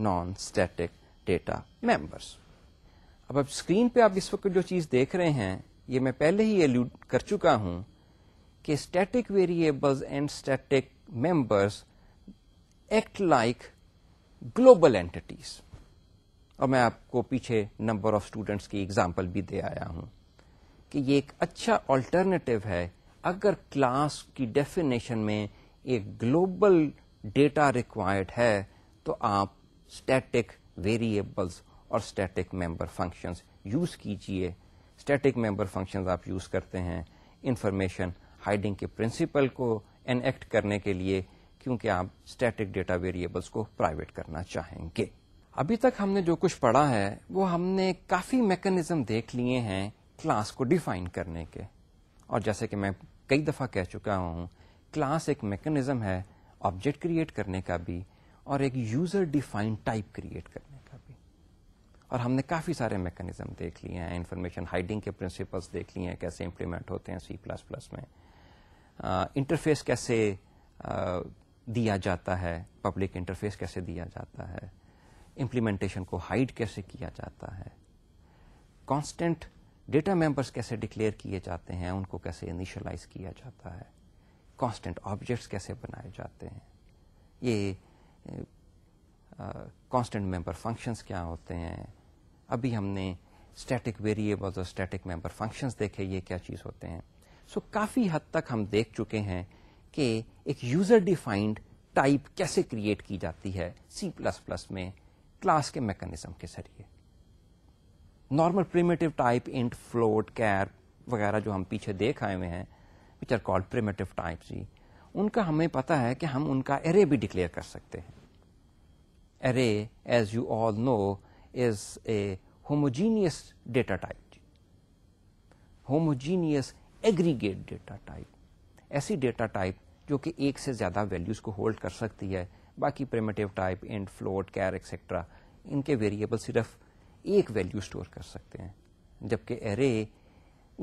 non-static data members अब अब screen पे आप इस वक्त जो चीज देख रहे हैं ये मैं पहले ही एल्यूड कर चुका हूं कि static variables and static members act like global entities. और मैं आपको पीछे नंबर ऑफ स्टूडेंट्स की एग्जांपल भी दे आया हूं कि ये एक अच्छा ऑल्टरनेटिव है अगर क्लास की डेफिनेशन में एक ग्लोबल डेटा रिक्वायर्ड है तो आप स्टैटिक वेरिएबल्स और स्टैटिक मेंबर फंक्शंस यूज कीजिए स्टैटिक मेंबर फंक्शंस आप यूज करते हैं इंफॉर्मेशन हाइडिंग के प्रिंसिपल को एनएक्ट करने के लिए क्योंकि आप स्टैटिक डेटा वेरिएबल्स को प्राइवेट करना चाहेंगे अभी तक हमने जो कुछ पढ़ा है वो हमने काफी मैकेनिज्म देख लिए हैं क्लास को डिफाइन करने के और जैसे कि मैं कई दफा कह चुका हूं क्लास एक मैकेनिज्म है ऑब्जेक्ट क्रिएट करने का भी और एक यूजर डिफाइंड टाइप क्रिएट करने का भी और हमने काफी सारे मैकेनिज्म देख लिए हैं इन्फॉर्मेशन हाइडिंग के प्रिंसिपल्स देख लिए हैं कैसे इंप्लीमेंट होते हैं सी प्लस प्लस में इंटरफेस कैसे दिया जाता है पब्लिक इंटरफेस कैसे दिया जाता है इम्प्लीमेंटेशन को हाइड कैसे किया जाता है कांस्टेंट डेटा मेंबर्स कैसे डिक्लेयर किए जाते हैं उनको कैसे इनिशियलाइज किया जाता है कांस्टेंट ऑब्जेक्ट्स कैसे बनाए जाते हैं ये कांस्टेंट मेंबर फंक्शंस क्या होते हैं अभी हमने स्टैटिक वेरिएबल्स और स्टैटिक मेंबर फंक्शंस देखे ये क्या चीज़ होते हैं सो so, काफी हद तक हम देख चुके हैं कि एक यूजर डिफाइंड टाइप कैसे क्रिएट की जाती है सी प्लस प्लस में क्लास के मैकेनिज्म के जरिए normal primitive type int float char वगैरह जो हम पीछे देख आए हुए हैं which are called primitive types ही उनका हमें पता है कि हम उनका एरे भी डिक्लेयर कर सकते हैं array as you all know is a homogeneous data type homogeneous aggregate data type ऐसी डेटा टाइप जो कि एक से ज़्यादा वैल्यूज़ को होल्ड कर सकती है बाकी primitive type int float char etcetera इनके वेरिएबल सिर्फ एक वैल्यू स्टोर कर सकते हैं जबकि एरे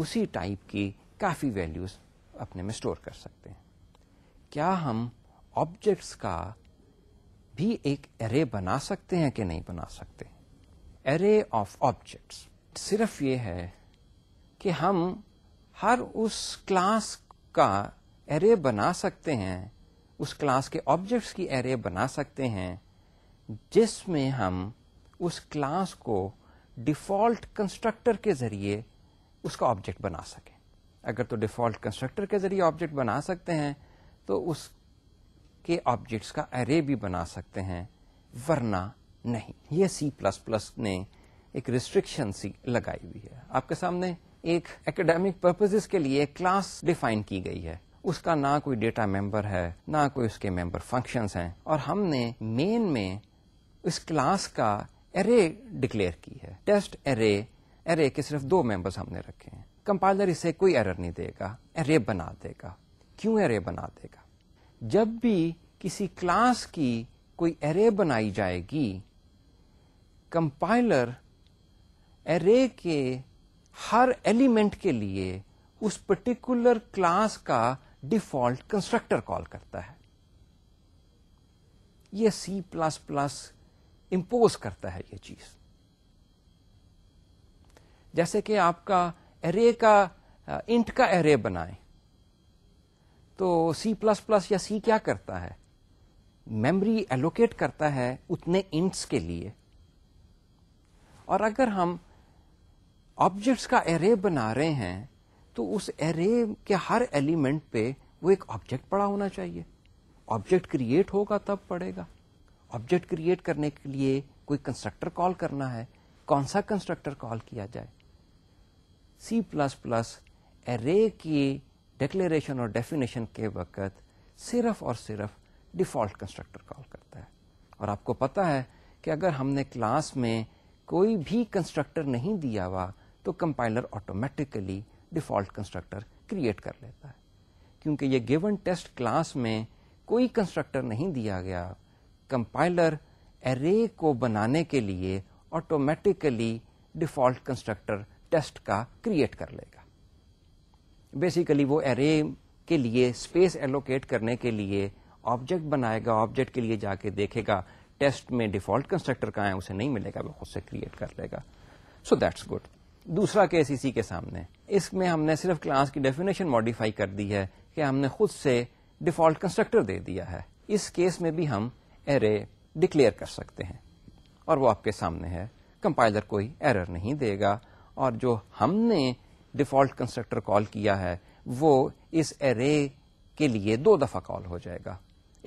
उसी टाइप की काफ़ी वैल्यूज़ अपने में स्टोर कर सकते हैं क्या हम ऑब्जेक्ट्स का भी एक एरे बना सकते हैं कि नहीं बना सकते एरे ऑफ ऑब्जेक्ट्स सिर्फ ये है कि हम हर उस क्लास का एरे बना सकते हैं उस क्लास के ऑब्जेक्ट्स की एरे बना सकते हैं जिसमें हम उस क्लास को डिफॉल्ट कंस्ट्रक्टर के जरिए उसका ऑब्जेक्ट बना सकें अगर तो डिफॉल्ट कंस्ट्रक्टर के जरिए ऑब्जेक्ट बना सकते हैं तो उसके ऑब्जेक्ट्स का एरे भी बना सकते हैं वरना नहीं ये सी प्लस प्लस ने एक रिस्ट्रिक्शन सी लगाई हुई है आपके सामने एक एकेडमिक पर्पजेज के लिए क्लास डिफाइन की गई है उसका ना कोई डेटा मेंबर है ना कोई उसके मेंबर फंक्शंस हैं और हमने मेन में इस क्लास का एरे डिक्लेयर की है टेस्ट एरे एरे के सिर्फ दो मेंबर्स हमने रखे हैं कंपाइलर इसे कोई एरर नहीं देगा एरे बना देगा क्यों एरे बना देगा जब भी किसी क्लास की कोई एरे बनाई जाएगी कंपाइलर एरे के हर एलिमेंट के लिए उस पर्टिकुलर क्लास का डिफॉल्ट कंस्ट्रक्टर कॉल करता है ये सी प्लस प्लस इम्पोज करता है ये चीज जैसे कि आपका एरे का इंट का एरे बनाए तो सी प्लस प्लस या सी क्या करता है मेमोरी एलोकेट करता है उतने इंट्स के लिए और अगर हम ऑब्जेक्ट्स का एरे बना रहे हैं तो उस एरे के हर एलिमेंट पे वो एक ऑब्जेक्ट पड़ा होना चाहिए ऑब्जेक्ट क्रिएट होगा तब पड़ेगा ऑब्जेक्ट क्रिएट करने के लिए कोई कंस्ट्रक्टर कॉल करना है कौन सा कंस्ट्रक्टर कॉल किया जाए सी प्लस प्लस एरे की डिक्लेरेशन और डेफिनेशन के वक्त सिर्फ और सिर्फ डिफॉल्ट कंस्ट्रक्टर कॉल करता है और आपको पता है कि अगर हमने क्लास में कोई भी कंस्ट्रक्टर नहीं दिया हुआ तो compiler automatically default constructor create कर लेता है क्योंकि ये गिवन टेस्ट क्लास में कोई कंस्ट्रक्टर नहीं दिया गया कंपाइलर एरे को बनाने के लिए ऑटोमेटिकली डिफॉल्ट कंस्ट्रक्टर टेस्ट का क्रिएट कर लेगा बेसिकली वो एरे के लिए स्पेस एलोकेट करने के लिए ऑब्जेक्ट बनाएगा ऑब्जेक्ट के लिए जाके देखेगा टेस्ट में डिफॉल्ट कंस्ट्रक्टर कहाँ है उसे नहीं मिलेगा वो खुद से क्रिएट कर लेगा सो दैट्स गुड दूसरा केस इसी के सामने इसमें हमने सिर्फ क्लास की डेफिनेशन मॉडिफाई कर दी है कि हमने खुद से डिफॉल्ट कंस्ट्रक्टर दे दिया है इस केस में भी हम एरे डिक्लेयर कर सकते हैं और वो आपके सामने है कंपाइलर कोई एरर नहीं देगा और जो हमने डिफॉल्ट कंस्ट्रक्टर कॉल किया है वो इस एरे के लिए दो दफा कॉल हो जाएगा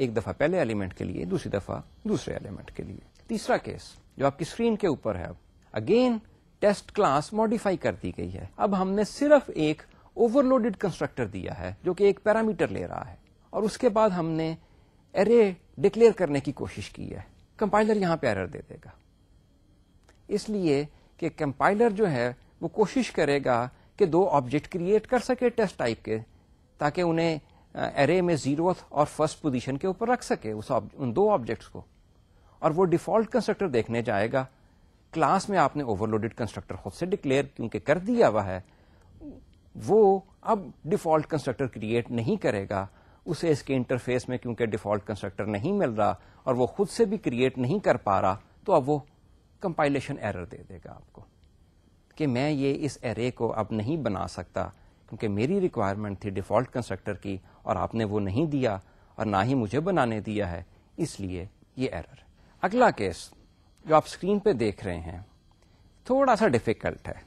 एक दफा पहले एलिमेंट के लिए दूसरी दफा दूसरे एलिमेंट के लिए तीसरा केस जो आपकी स्क्रीन के ऊपर है अगेन टेस्ट क्लास मॉडिफाई कर दी गई है अब हमने सिर्फ एक ओवरलोडेड कंस्ट्रक्टर दिया है जो कि एक पैरामीटर ले रहा है और उसके बाद हमने एरे डिक्लेयर करने की कोशिश की है कंपाइलर यहां पे एरर दे देगा इसलिए कि कंपाइलर जो है वो कोशिश करेगा कि दो ऑब्जेक्ट क्रिएट कर सके टेस्ट टाइप के ताकि उन्हें एरे में जीरो और फर्स्ट पोजीशन के ऊपर रख सके उस उन दो ऑब्जेक्ट्स को और वो डिफॉल्ट कंस्ट्रक्टर देखने जाएगा क्लास में आपने ओवरलोडेड कंस्ट्रक्टर खुद से डिक्लेयर क्योंकि कर दिया हुआ है वो अब डिफॉल्ट कंस्ट्रक्टर क्रिएट नहीं करेगा उसे इसके इंटरफेस में क्योंकि डिफॉल्ट कंस्ट्रक्टर नहीं मिल रहा और वो खुद से भी क्रिएट नहीं कर पा रहा तो अब वो कंपाइलेशन एरर दे देगा आपको कि मैं ये इस एरे को अब नहीं बना सकता क्योंकि मेरी रिक्वायरमेंट थी डिफॉल्ट कंस्ट्रक्टर की और आपने वो नहीं दिया और ना ही मुझे बनाने दिया है इसलिए ये एरर अगला केस जो आप स्क्रीन पे देख रहे हैं थोड़ा सा डिफिकल्ट है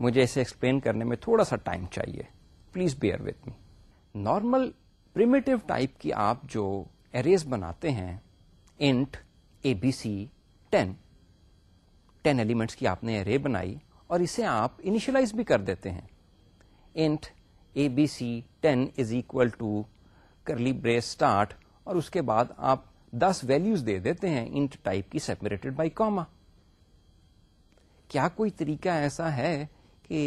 मुझे इसे एक्सप्लेन करने में थोड़ा सा टाइम चाहिए please bear with me normal primitive type की आप जो एरेज बनाते हैं int A B C ten ten elements की आपने एरे बनाई और इसे आप इनिशियलाइज भी कर देते हैं int A B C ten is equal to curly brace start और उसके बाद आप दस वैल्यूज दे देते हैं इंट टाइप की सेपरेटेड बाय कॉमा क्या कोई तरीका ऐसा है कि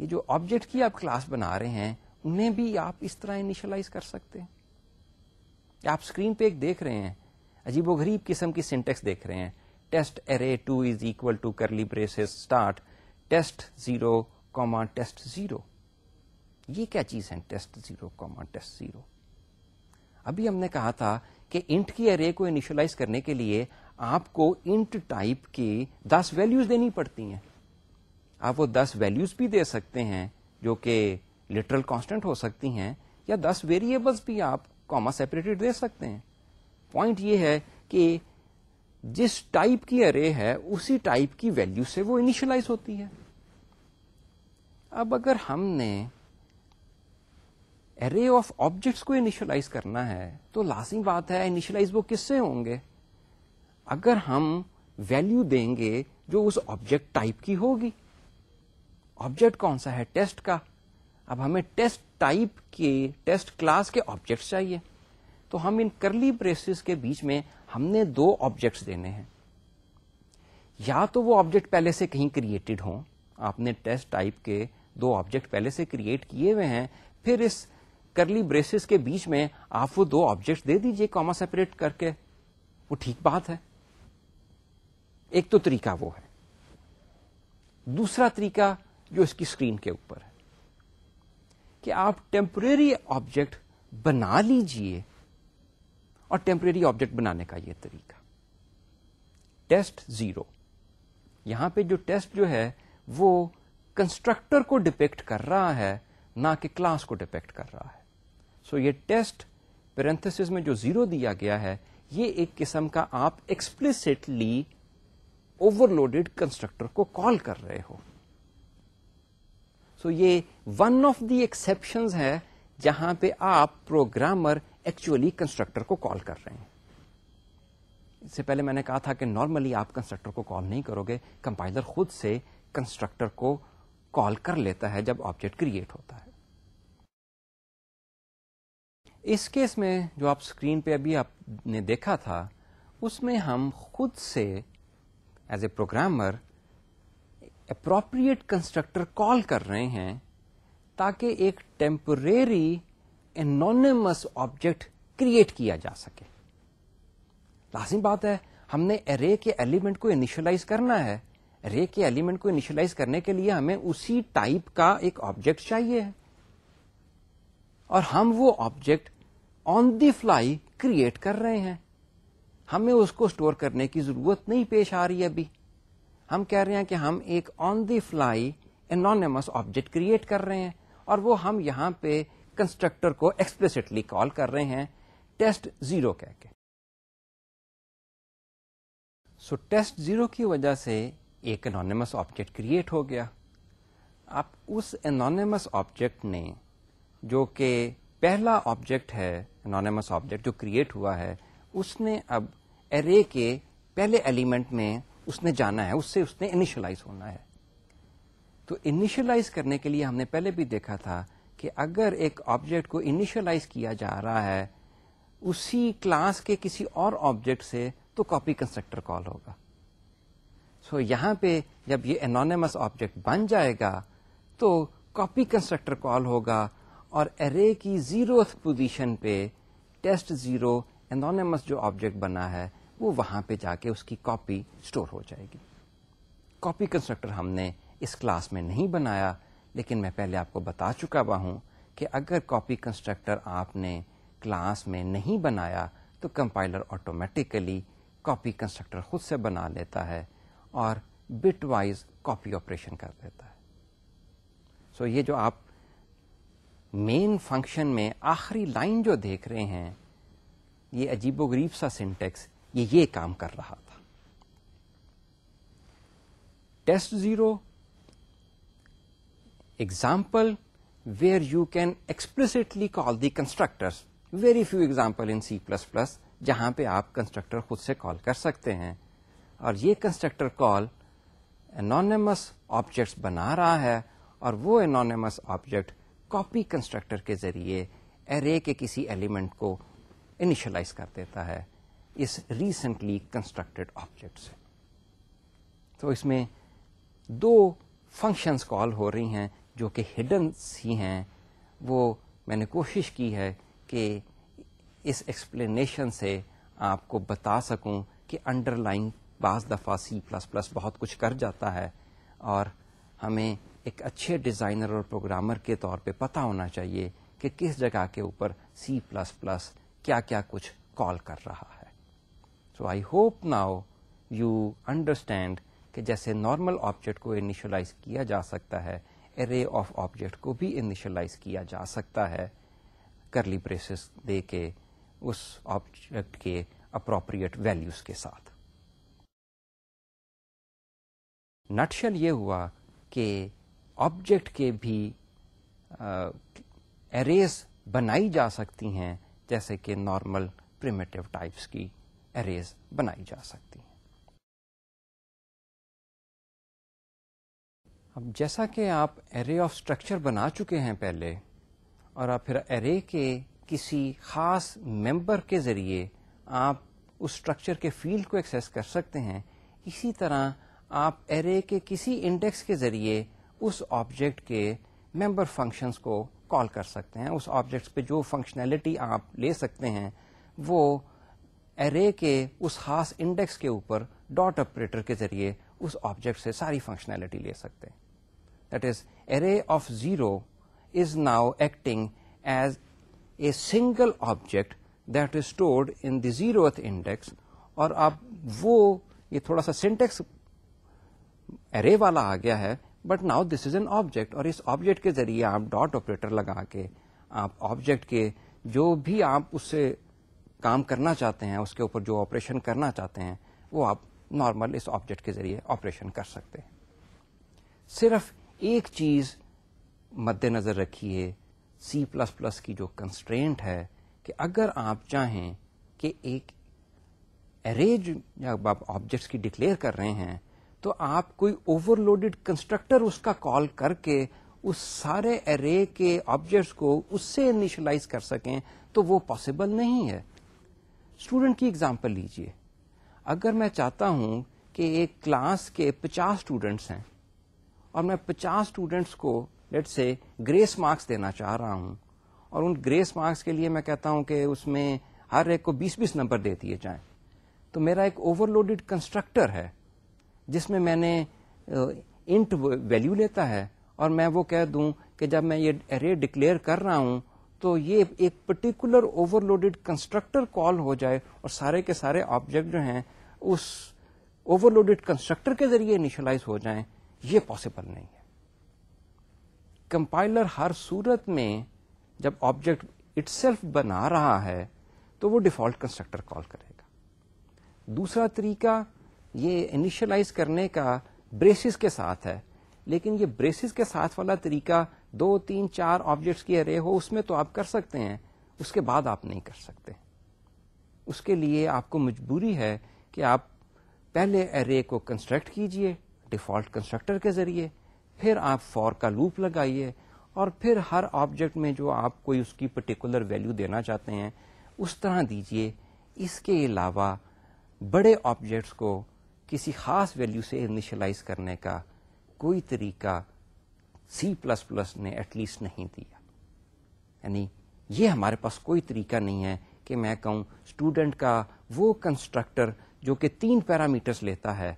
ये जो ऑब्जेक्ट की आप क्लास बना रहे हैं उन्हें भी आप इस तरह इनिशलाइज कर सकते हैं आप स्क्रीन पे एक देख रहे हैं अजीबोगरीब किस्म की सिंटेक्स देख रहे हैं test array two is equal to curly braces start test zero comma test zero ये क्या चीज है test zero comma test zero अभी हमने कहा था कि इंट की अरे को इनिशलाइज करने के लिए आपको इंट टाइप की दस वैल्यूज देनी पड़ती हैं आप वो दस वैल्यूज भी दे सकते हैं जो कि लिटरल कांस्टेंट हो सकती हैं या दस वेरिएबल्स भी आप कॉमा सेपरेटेड दे सकते हैं पॉइंट ये है कि जिस टाइप की अरे है उसी टाइप की वैल्यू से वो इनिशियलाइज होती है अब अगर हमने एरे ऑफ ऑब्जेक्ट्स को इनिशियलाइज करना है तो लाजिम बात है इनिशियलाइज वो किससे होंगे अगर हम वैल्यू देंगे जो उस ऑब्जेक्ट टाइप की होगी ऑब्जेक्ट कौन सा है टेस्ट का अब हमें टेस्ट टाइप के टेस्ट क्लास के ऑब्जेक्ट्स चाहिए तो हम इन करली ब्रेसेस के बीच में हमने दो ऑब्जेक्ट्स देने हैं या तो वो ऑब्जेक्ट पहले से कहीं क्रिएटेड हों आपने टेस्ट टाइप के दो ऑब्जेक्ट पहले से क्रिएट किए हुए हैं फिर इस करली ब्रेसेस के बीच में आप वो दो ऑब्जेक्ट दे दीजिए कॉमा सेपरेट करके वो ठीक बात है एक तो तरीका वो है दूसरा तरीका जो इसकी स्क्रीन के ऊपर है कि आप टेम्परेरी ऑब्जेक्ट बना लीजिए और टेम्परेरी ऑब्जेक्ट बनाने का ये तरीका टेस्ट जीरो यहां पे जो टेस्ट जो है वो कंस्ट्रक्टर को डिपेक्ट कर रहा है ना कि क्लास को डिपेक्ट कर रहा है सो so, ये टेस्ट पेरेंथेसिस में जो जीरो दिया गया है ये एक किस्म का आप एक्सप्लिसिटली ओवरलोडेड कंस्ट्रक्टर को कॉल कर रहे हो सो so, ये वन ऑफ द एक्सेप्शन है जहां पे आप प्रोग्रामर एक्चुअली कंस्ट्रक्टर को कॉल कर रहे हैं इससे पहले मैंने कहा था कि नॉर्मली आप कंस्ट्रक्टर को कॉल नहीं करोगे कंपाइलर खुद से कंस्ट्रक्टर को कॉल कर लेता है जब ऑब्जेक्ट क्रिएट होता है इस केस में जो आप स्क्रीन पे अभी आपने देखा था उसमें हम खुद से as a programmer appropriate constructor call कर रहे हैं ताकि एक टेम्परेरी एनोनिमस ऑब्जेक्ट क्रिएट किया जा सके लाजिम बात है हमने एरे के एलिमेंट को इनिशियलाइज करना है एरे के एलिमेंट को इनिशियलाइज करने के लिए हमें उसी टाइप का एक ऑब्जेक्ट चाहिए है और हम वो object on the fly create कर रहे हैं हमें उसको स्टोर करने की जरूरत नहीं पेश आ रही अभी हम कह रहे हैं कि हम एक on the fly anonymous object create कर रहे हैं और वो हम यहाँ पे कंस्ट्रक्टर को एक्सप्लिसिटली कॉल कर रहे हैं टेस्ट जीरो कह के सो टेस्ट जीरो की वजह से एक एनोनिमस ऑब्जेक्ट क्रिएट हो गया अब उस एनोनिमस ऑब्जेक्ट ने जो कि पहला ऑब्जेक्ट है एनोनिमस ऑब्जेक्ट जो क्रिएट हुआ है उसने अब एरे के पहले एलिमेंट में उसने जाना है उससे उसने इनिशलाइज होना है तो इनिशलाइज करने के लिए हमने पहले भी देखा था कि अगर एक ऑब्जेक्ट को इनिशलाइज किया जा रहा है उसी क्लास के किसी और ऑब्जेक्ट से तो कॉपी कंस्ट्रक्टर कॉल होगा सो so, यहां पे जब ये एनोनिमस ऑब्जेक्ट बन जाएगा तो कॉपी कंस्ट्रक्टर कॉल होगा और एरे की जीरो पोजीशन पे टेस्ट जीरो एनोनिमस जो ऑब्जेक्ट बना है वो वहां पे जाके उसकी कॉपी स्टोर हो जाएगी कॉपी कंस्ट्रक्टर हमने इस क्लास में नहीं बनाया लेकिन मैं पहले आपको बता चुका हुआ हूं कि अगर कॉपी कंस्ट्रक्टर आपने क्लास में नहीं बनाया तो कंपाइलर ऑटोमेटिकली कॉपी कंस्ट्रक्टर खुद से बना लेता है और बिट वाइज कॉपी ऑपरेशन कर देता है सो so ये जो आप मेन फंक्शन में आखिरी लाइन जो देख रहे हैं ये अजीबोगरीब सा सिंटेक्स ये ये काम कर रहा था test zero example where you can explicitly call the constructors. Very few example in C++ जहां पे आप कंस्ट्रक्टर खुद से कॉल कर सकते हैं और ये कंस्ट्रक्टर कॉल एनोनिमस ऑब्जेक्ट्स बना रहा है और वो एनोनिमस ऑब्जेक्ट कॉपी कंस्ट्रक्टर के जरिए एरे के किसी एलिमेंट को इनिशलाइज कर देता है इस रिसेंटली कंस्ट्रक्टेड ऑब्जेक्ट से तो इसमें दो फंक्शंस कॉल हो रही हैं जो कि हिडन ही हैं वो मैंने कोशिश की है कि इस एक्सप्लेनेशन से आपको बता सकूं कि अंडरलाइन बाज दफ़ा सी प्लस प्लस बहुत कुछ कर जाता है और हमें एक अच्छे डिज़ाइनर और प्रोग्रामर के तौर पे पता होना चाहिए कि किस जगह के ऊपर सी प्लस प्लस क्या क्या कुछ कॉल कर रहा है so I hope now you understand कि जैसे नॉर्मल ऑब्जेक्ट को इनिशलाइज किया जा सकता है एरे ऑफ ऑब्जेक्ट को भी इनिशलाइज किया जा सकता है करली ब्रेसेस दे के उस ऑब्जेक्ट के अप्रोप्रिएट वैल्यूज के साथ नटशल ये हुआ कि ऑब्जेक्ट के भी एरेज बनाई जा सकती हैं जैसे कि नॉर्मल प्रिमेटिव टाइप्स की एरेज बनाई जा सकती हैं अब जैसा कि आप एरे ऑफ स्ट्रक्चर बना चुके हैं पहले और आप फिर एरे के किसी खास मेंबर के ज़रिए आप उस स्ट्रक्चर के फील्ड को एक्सेस कर सकते हैं इसी तरह आप एरे के किसी इंडेक्स के ज़रिए उस ऑब्जेक्ट के मेंबर फंक्शंस को कॉल कर सकते हैं उस ऑब्जेक्ट्स पे जो फंक्शनैलिटी आप ले सकते हैं वो एरे के उस खास इंडेक्स के ऊपर डॉट ऑपरेटर के जरिए उस ऑब्जेक्ट से सारी फंक्शनैलिटी ले सकते हैं that is array of zero is now acting as a single object that is stored in the zeroth index और अब वो ये थोड़ा सा सिंटेक्स एरे वाला आ गया है but now this is an object और इस ऑब्जेक्ट के जरिए आप डॉट ऑपरेटर लगा के आप ऑब्जेक्ट के जो भी आप उससे काम करना चाहते हैं उसके ऊपर जो ऑपरेशन करना चाहते हैं वो आप नॉर्मल इस ऑब्जेक्ट के जरिए ऑपरेशन कर सकते हैं सिर्फ एक चीज मद्देनजर रखिए सी प्लस प्लस की जो कंस्ट्रेंट है कि अगर आप चाहें कि एक अरेज आप ऑब्जेक्ट्स की डिक्लेयर कर रहे हैं तो आप कोई ओवरलोडेड कंस्ट्रक्टर उसका कॉल करके उस सारे एरे के ऑब्जेक्ट्स को उससे इनिशलाइज कर सकें तो वो पॉसिबल नहीं है स्टूडेंट की एग्जांपल लीजिए अगर मैं चाहता हूं कि एक क्लास के 50 स्टूडेंट्स हैं और मैं 50 स्टूडेंट्स को लेट से ग्रेस मार्क्स देना चाह रहा हूं और उन ग्रेस मार्क्स के लिए मैं कहता हूं कि उसमें हर एक को 20-20 नंबर दे दिए जाएं तो मेरा एक ओवरलोडेड कंस्ट्रक्टर है जिसमें मैंने इंट वैल्यू लेता है और मैं वो कह दूं कि जब मैं ये एरे डिक्लेयर कर रहा हूं तो ये एक पर्टिकुलर ओवरलोडेड कंस्ट्रक्टर कॉल हो जाए और सारे के सारे ऑब्जेक्ट जो हैं उस ओवरलोडेड कंस्ट्रक्टर के जरिए इनिशलाइज हो जाएं ये पॉसिबल नहीं है कंपाइलर हर सूरत में जब ऑब्जेक्ट इट्सेल्फ बना रहा है तो वो डिफॉल्ट कंस्ट्रक्टर कॉल करेगा दूसरा तरीका ये इनिशियलाइज करने का ब्रेसिस के साथ है लेकिन ये ब्रेसिस के साथ वाला तरीका दो तीन चार ऑब्जेक्ट्स की अरे हो उसमें तो आप कर सकते हैं उसके बाद आप नहीं कर सकते उसके लिए आपको मजबूरी है कि आप पहले एरे को कंस्ट्रक्ट कीजिए डिफॉल्ट कंस्ट्रक्टर के जरिए फिर आप फॉर का लूप लगाइए और फिर हर ऑब्जेक्ट में जो आप कोई उसकी पर्टिकुलर वैल्यू देना चाहते हैं उस तरह दीजिए इसके अलावा बड़े ऑब्जेक्ट्स को किसी खास वैल्यू से इनिशलाइज करने का कोई तरीका सी प्लस प्लस ने एटलीस्ट नहीं दिया यानी ये हमारे पास कोई तरीका नहीं है कि मैं कहूँ स्टूडेंट का वो कंस्ट्रक्टर जो कि तीन पैरामीटर्स लेता है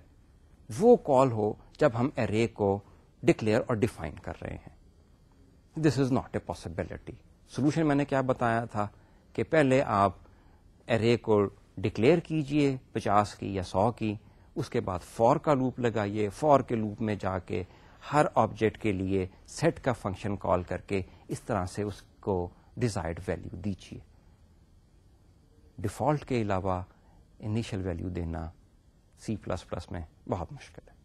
वो कॉल हो जब हम एरे को डिक्लेयर और डिफाइन कर रहे हैं this is not a possibility solution मैंने क्या बताया था कि पहले आप एरे को डिक्लेयर कीजिए 50 की या 100 की उसके बाद फॉर का लूप लगाइए फॉर के लूप में जाके हर ऑब्जेक्ट के लिए सेट का फंक्शन कॉल करके इस तरह से उसको डिजायर्ड वैल्यू दीजिए डिफॉल्ट के अलावा इनिशियल वैल्यू देना सी प्लस प्लस में बहुत मुश्किल है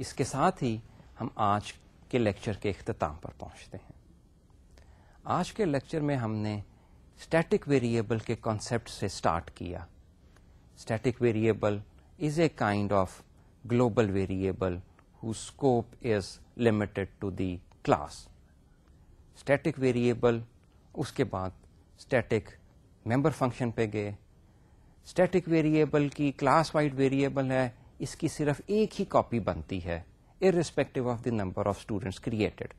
इसके साथ ही हम आज के लेक्चर के अख्ताम पर पहुंचते हैं आज के लेक्चर में हमने स्टैटिक वेरिएबल के कॉन्सेप्ट से स्टार्ट किया static variable is a kind of global variable whose scope is limited to the class. Static variable उसके बाद static member function पे गए static variable की class wide variable है इसकी सिर्फ एक ही कॉपी बनती है irrespective of the number of students created.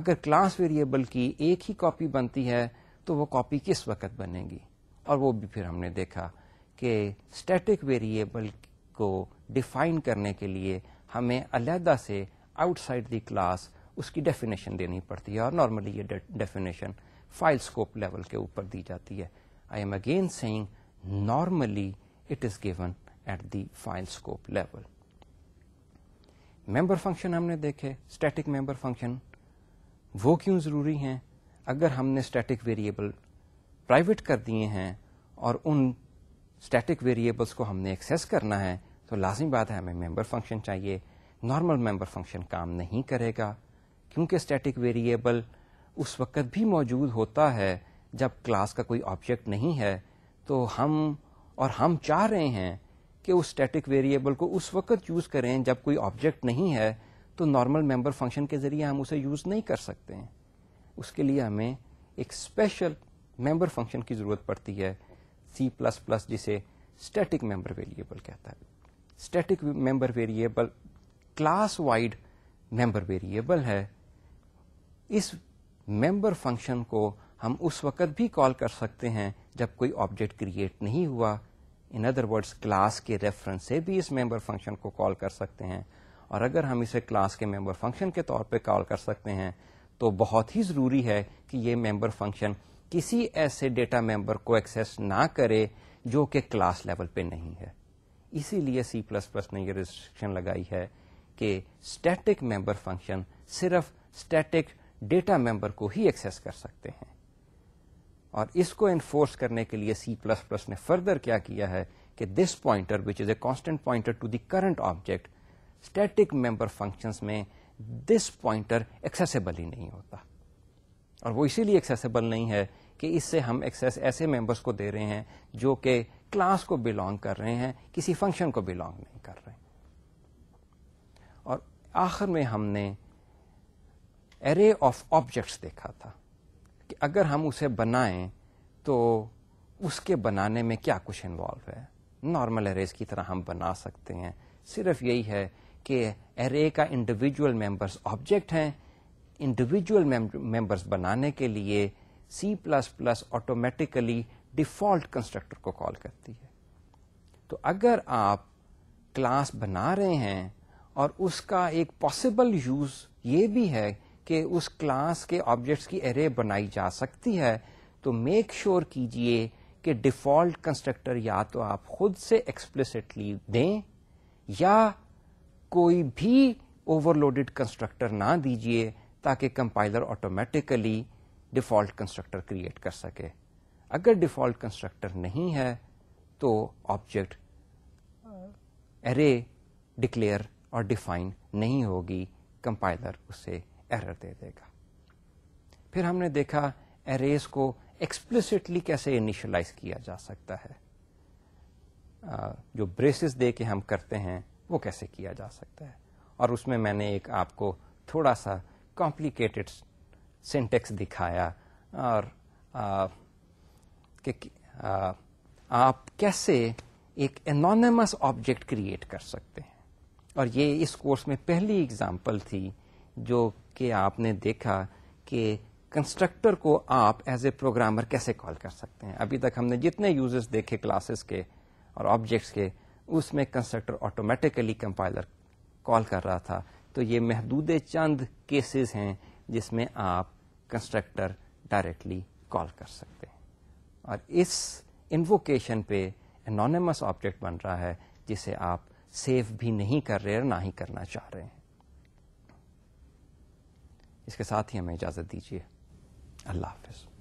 अगर class variable की एक ही कॉपी बनती है तो वो कॉपी किस वक्त बनेगी और वो भी फिर हमने देखा कि स्टैटिक वेरिएबल को डिफाइन करने के लिए हमें अलहदा से आउटसाइड द क्लास उसकी डेफिनेशन देनी पड़ती है और नॉर्मली ये डेफिनेशन फाइल स्कोप लेवल के ऊपर दी जाती है I am again saying normally it is given at the file scope level member function हमने देखे स्टैटिक मेंबर फंक्शन वो क्यों जरूरी हैं अगर हमने स्टैटिक वेरिएबल प्राइवेट कर दिए हैं और उन स्टैटिक वेरिएबल्स को हमने एक्सेस करना है तो लाजमी बात है हमें मेंबर फंक्शन चाहिए नॉर्मल मेंबर फंक्शन काम नहीं करेगा क्योंकि स्टैटिक वेरिएबल उस वक्त भी मौजूद होता है जब क्लास का कोई ऑब्जेक्ट नहीं है तो हम और हम चाह रहे हैं कि उस स्टैटिक वेरिएबल को उस वक्त यूज़ करें जब कोई ऑब्जेक्ट नहीं है तो नॉर्मल मेंबर फंक्शन के ज़रिए हम उसे यूज़ नहीं कर सकते हैं उसके लिए हमें एक स्पेशल मेंबर फंक्शन की ज़रूरत पड़ती है सी प्लस प्लस जिसे स्टैटिक मेंबर वेरिएबल कहता है static member variable class wide member variable है इस मेंबर फंक्शन को हम उस वक्त भी कॉल कर सकते हैं जब कोई ऑब्जेक्ट क्रिएट नहीं हुआ इन अदर वर्ड्स क्लास के रेफरेंस से भी इस मेंबर फंक्शन को कॉल कर सकते हैं और अगर हम इसे क्लास के मेंबर फंक्शन के तौर पे कॉल कर सकते हैं तो बहुत ही ज़रूरी है कि ये मेंबर फंक्शन किसी ऐसे डेटा मेंबर को एक्सेस ना करे जो कि क्लास लेवल पे नहीं है इसीलिए सी प्लस प्लस ने ये रिस्ट्रिक्शन लगाई है कि स्टैटिक मेंबर फंक्शन सिर्फ स्टैटिक डेटा मेंबर को ही एक्सेस कर सकते हैं और इसको इन्फोर्स करने के लिए सी प्लस प्लस ने फर्दर क्या किया है कि this pointer which is a constant pointer to the current object static member functions में दिस पॉइंटर एक्सेसिबल ही नहीं होता और वो इसीलिए एक्सेसिबल नहीं है कि इससे हम एक्सेस ऐसे मेंबर्स को दे रहे हैं जो कि क्लास को बिलोंग कर रहे हैं किसी फंक्शन को बिलोंग नहीं कर रहे और आखिर में हमने एरे ऑफ ऑब्जेक्ट्स देखा था कि अगर हम उसे बनाएं तो उसके बनाने में क्या कुछ इन्वॉल्व है नॉर्मल एरेज की तरह हम बना सकते हैं सिर्फ यही है कि एरे का इंडिविजुअल मेंबर्स ऑब्जेक्ट हैं इंडिविजुअल मेंबर्स बनाने के लिए C plus plus automatically default constructor को कॉल करती है तो अगर आप क्लास बना रहे हैं और उसका एक पॉसिबल यूज ये भी है कि उस क्लास के ऑब्जेक्ट्स की एरे बनाई जा सकती है तो मेक श्योर sure कीजिए कि डिफॉल्ट कंस्ट्रक्टर या तो आप खुद से एक्सप्लिसिटली दें या कोई भी ओवरलोडेड कंस्ट्रक्टर ना दीजिए ताकि compiler automatically default constructor create कर सके अगर डिफॉल्ट कंस्ट्रक्टर नहीं है तो ऑब्जेक्ट एरे डिक्लेयर और डिफाइन नहीं होगी कंपाइलर उसे एरर दे देगा फिर हमने देखा एरेज को एक्सप्लिसिटली कैसे इनिशलाइज किया जा सकता है uh, जो ब्रेसेस दे के हम करते हैं वो कैसे किया जा सकता है और उसमें मैंने एक आपको थोड़ा सा कॉम्प्लिकेटेड सिंटेक्स दिखाया और आ, कि आ, आप कैसे एक एनोनमस ऑब्जेक्ट क्रिएट कर सकते हैं और ये इस कोर्स में पहली एग्जांपल थी जो कि आपने देखा कि कंस्ट्रक्टर को आप एज ए प्रोग्रामर कैसे कॉल कर सकते हैं अभी तक हमने जितने यूजर्स देखे क्लासेस के और ऑब्जेक्ट्स के उसमें कंस्ट्रक्टर ऑटोमेटिकली कंपाइलर कॉल कर रहा था तो ये महदूद चंद केसेस हैं जिसमें आप कंस्ट्रक्टर डायरेक्टली कॉल कर सकते हैं और इस इन्वोकेशन पे एनोनिमस ऑब्जेक्ट बन रहा है जिसे आप सेव भी नहीं कर रहे और ना ही करना चाह रहे हैं इसके साथ ही हमें इजाज़त दीजिए अल्लाह हाफिज़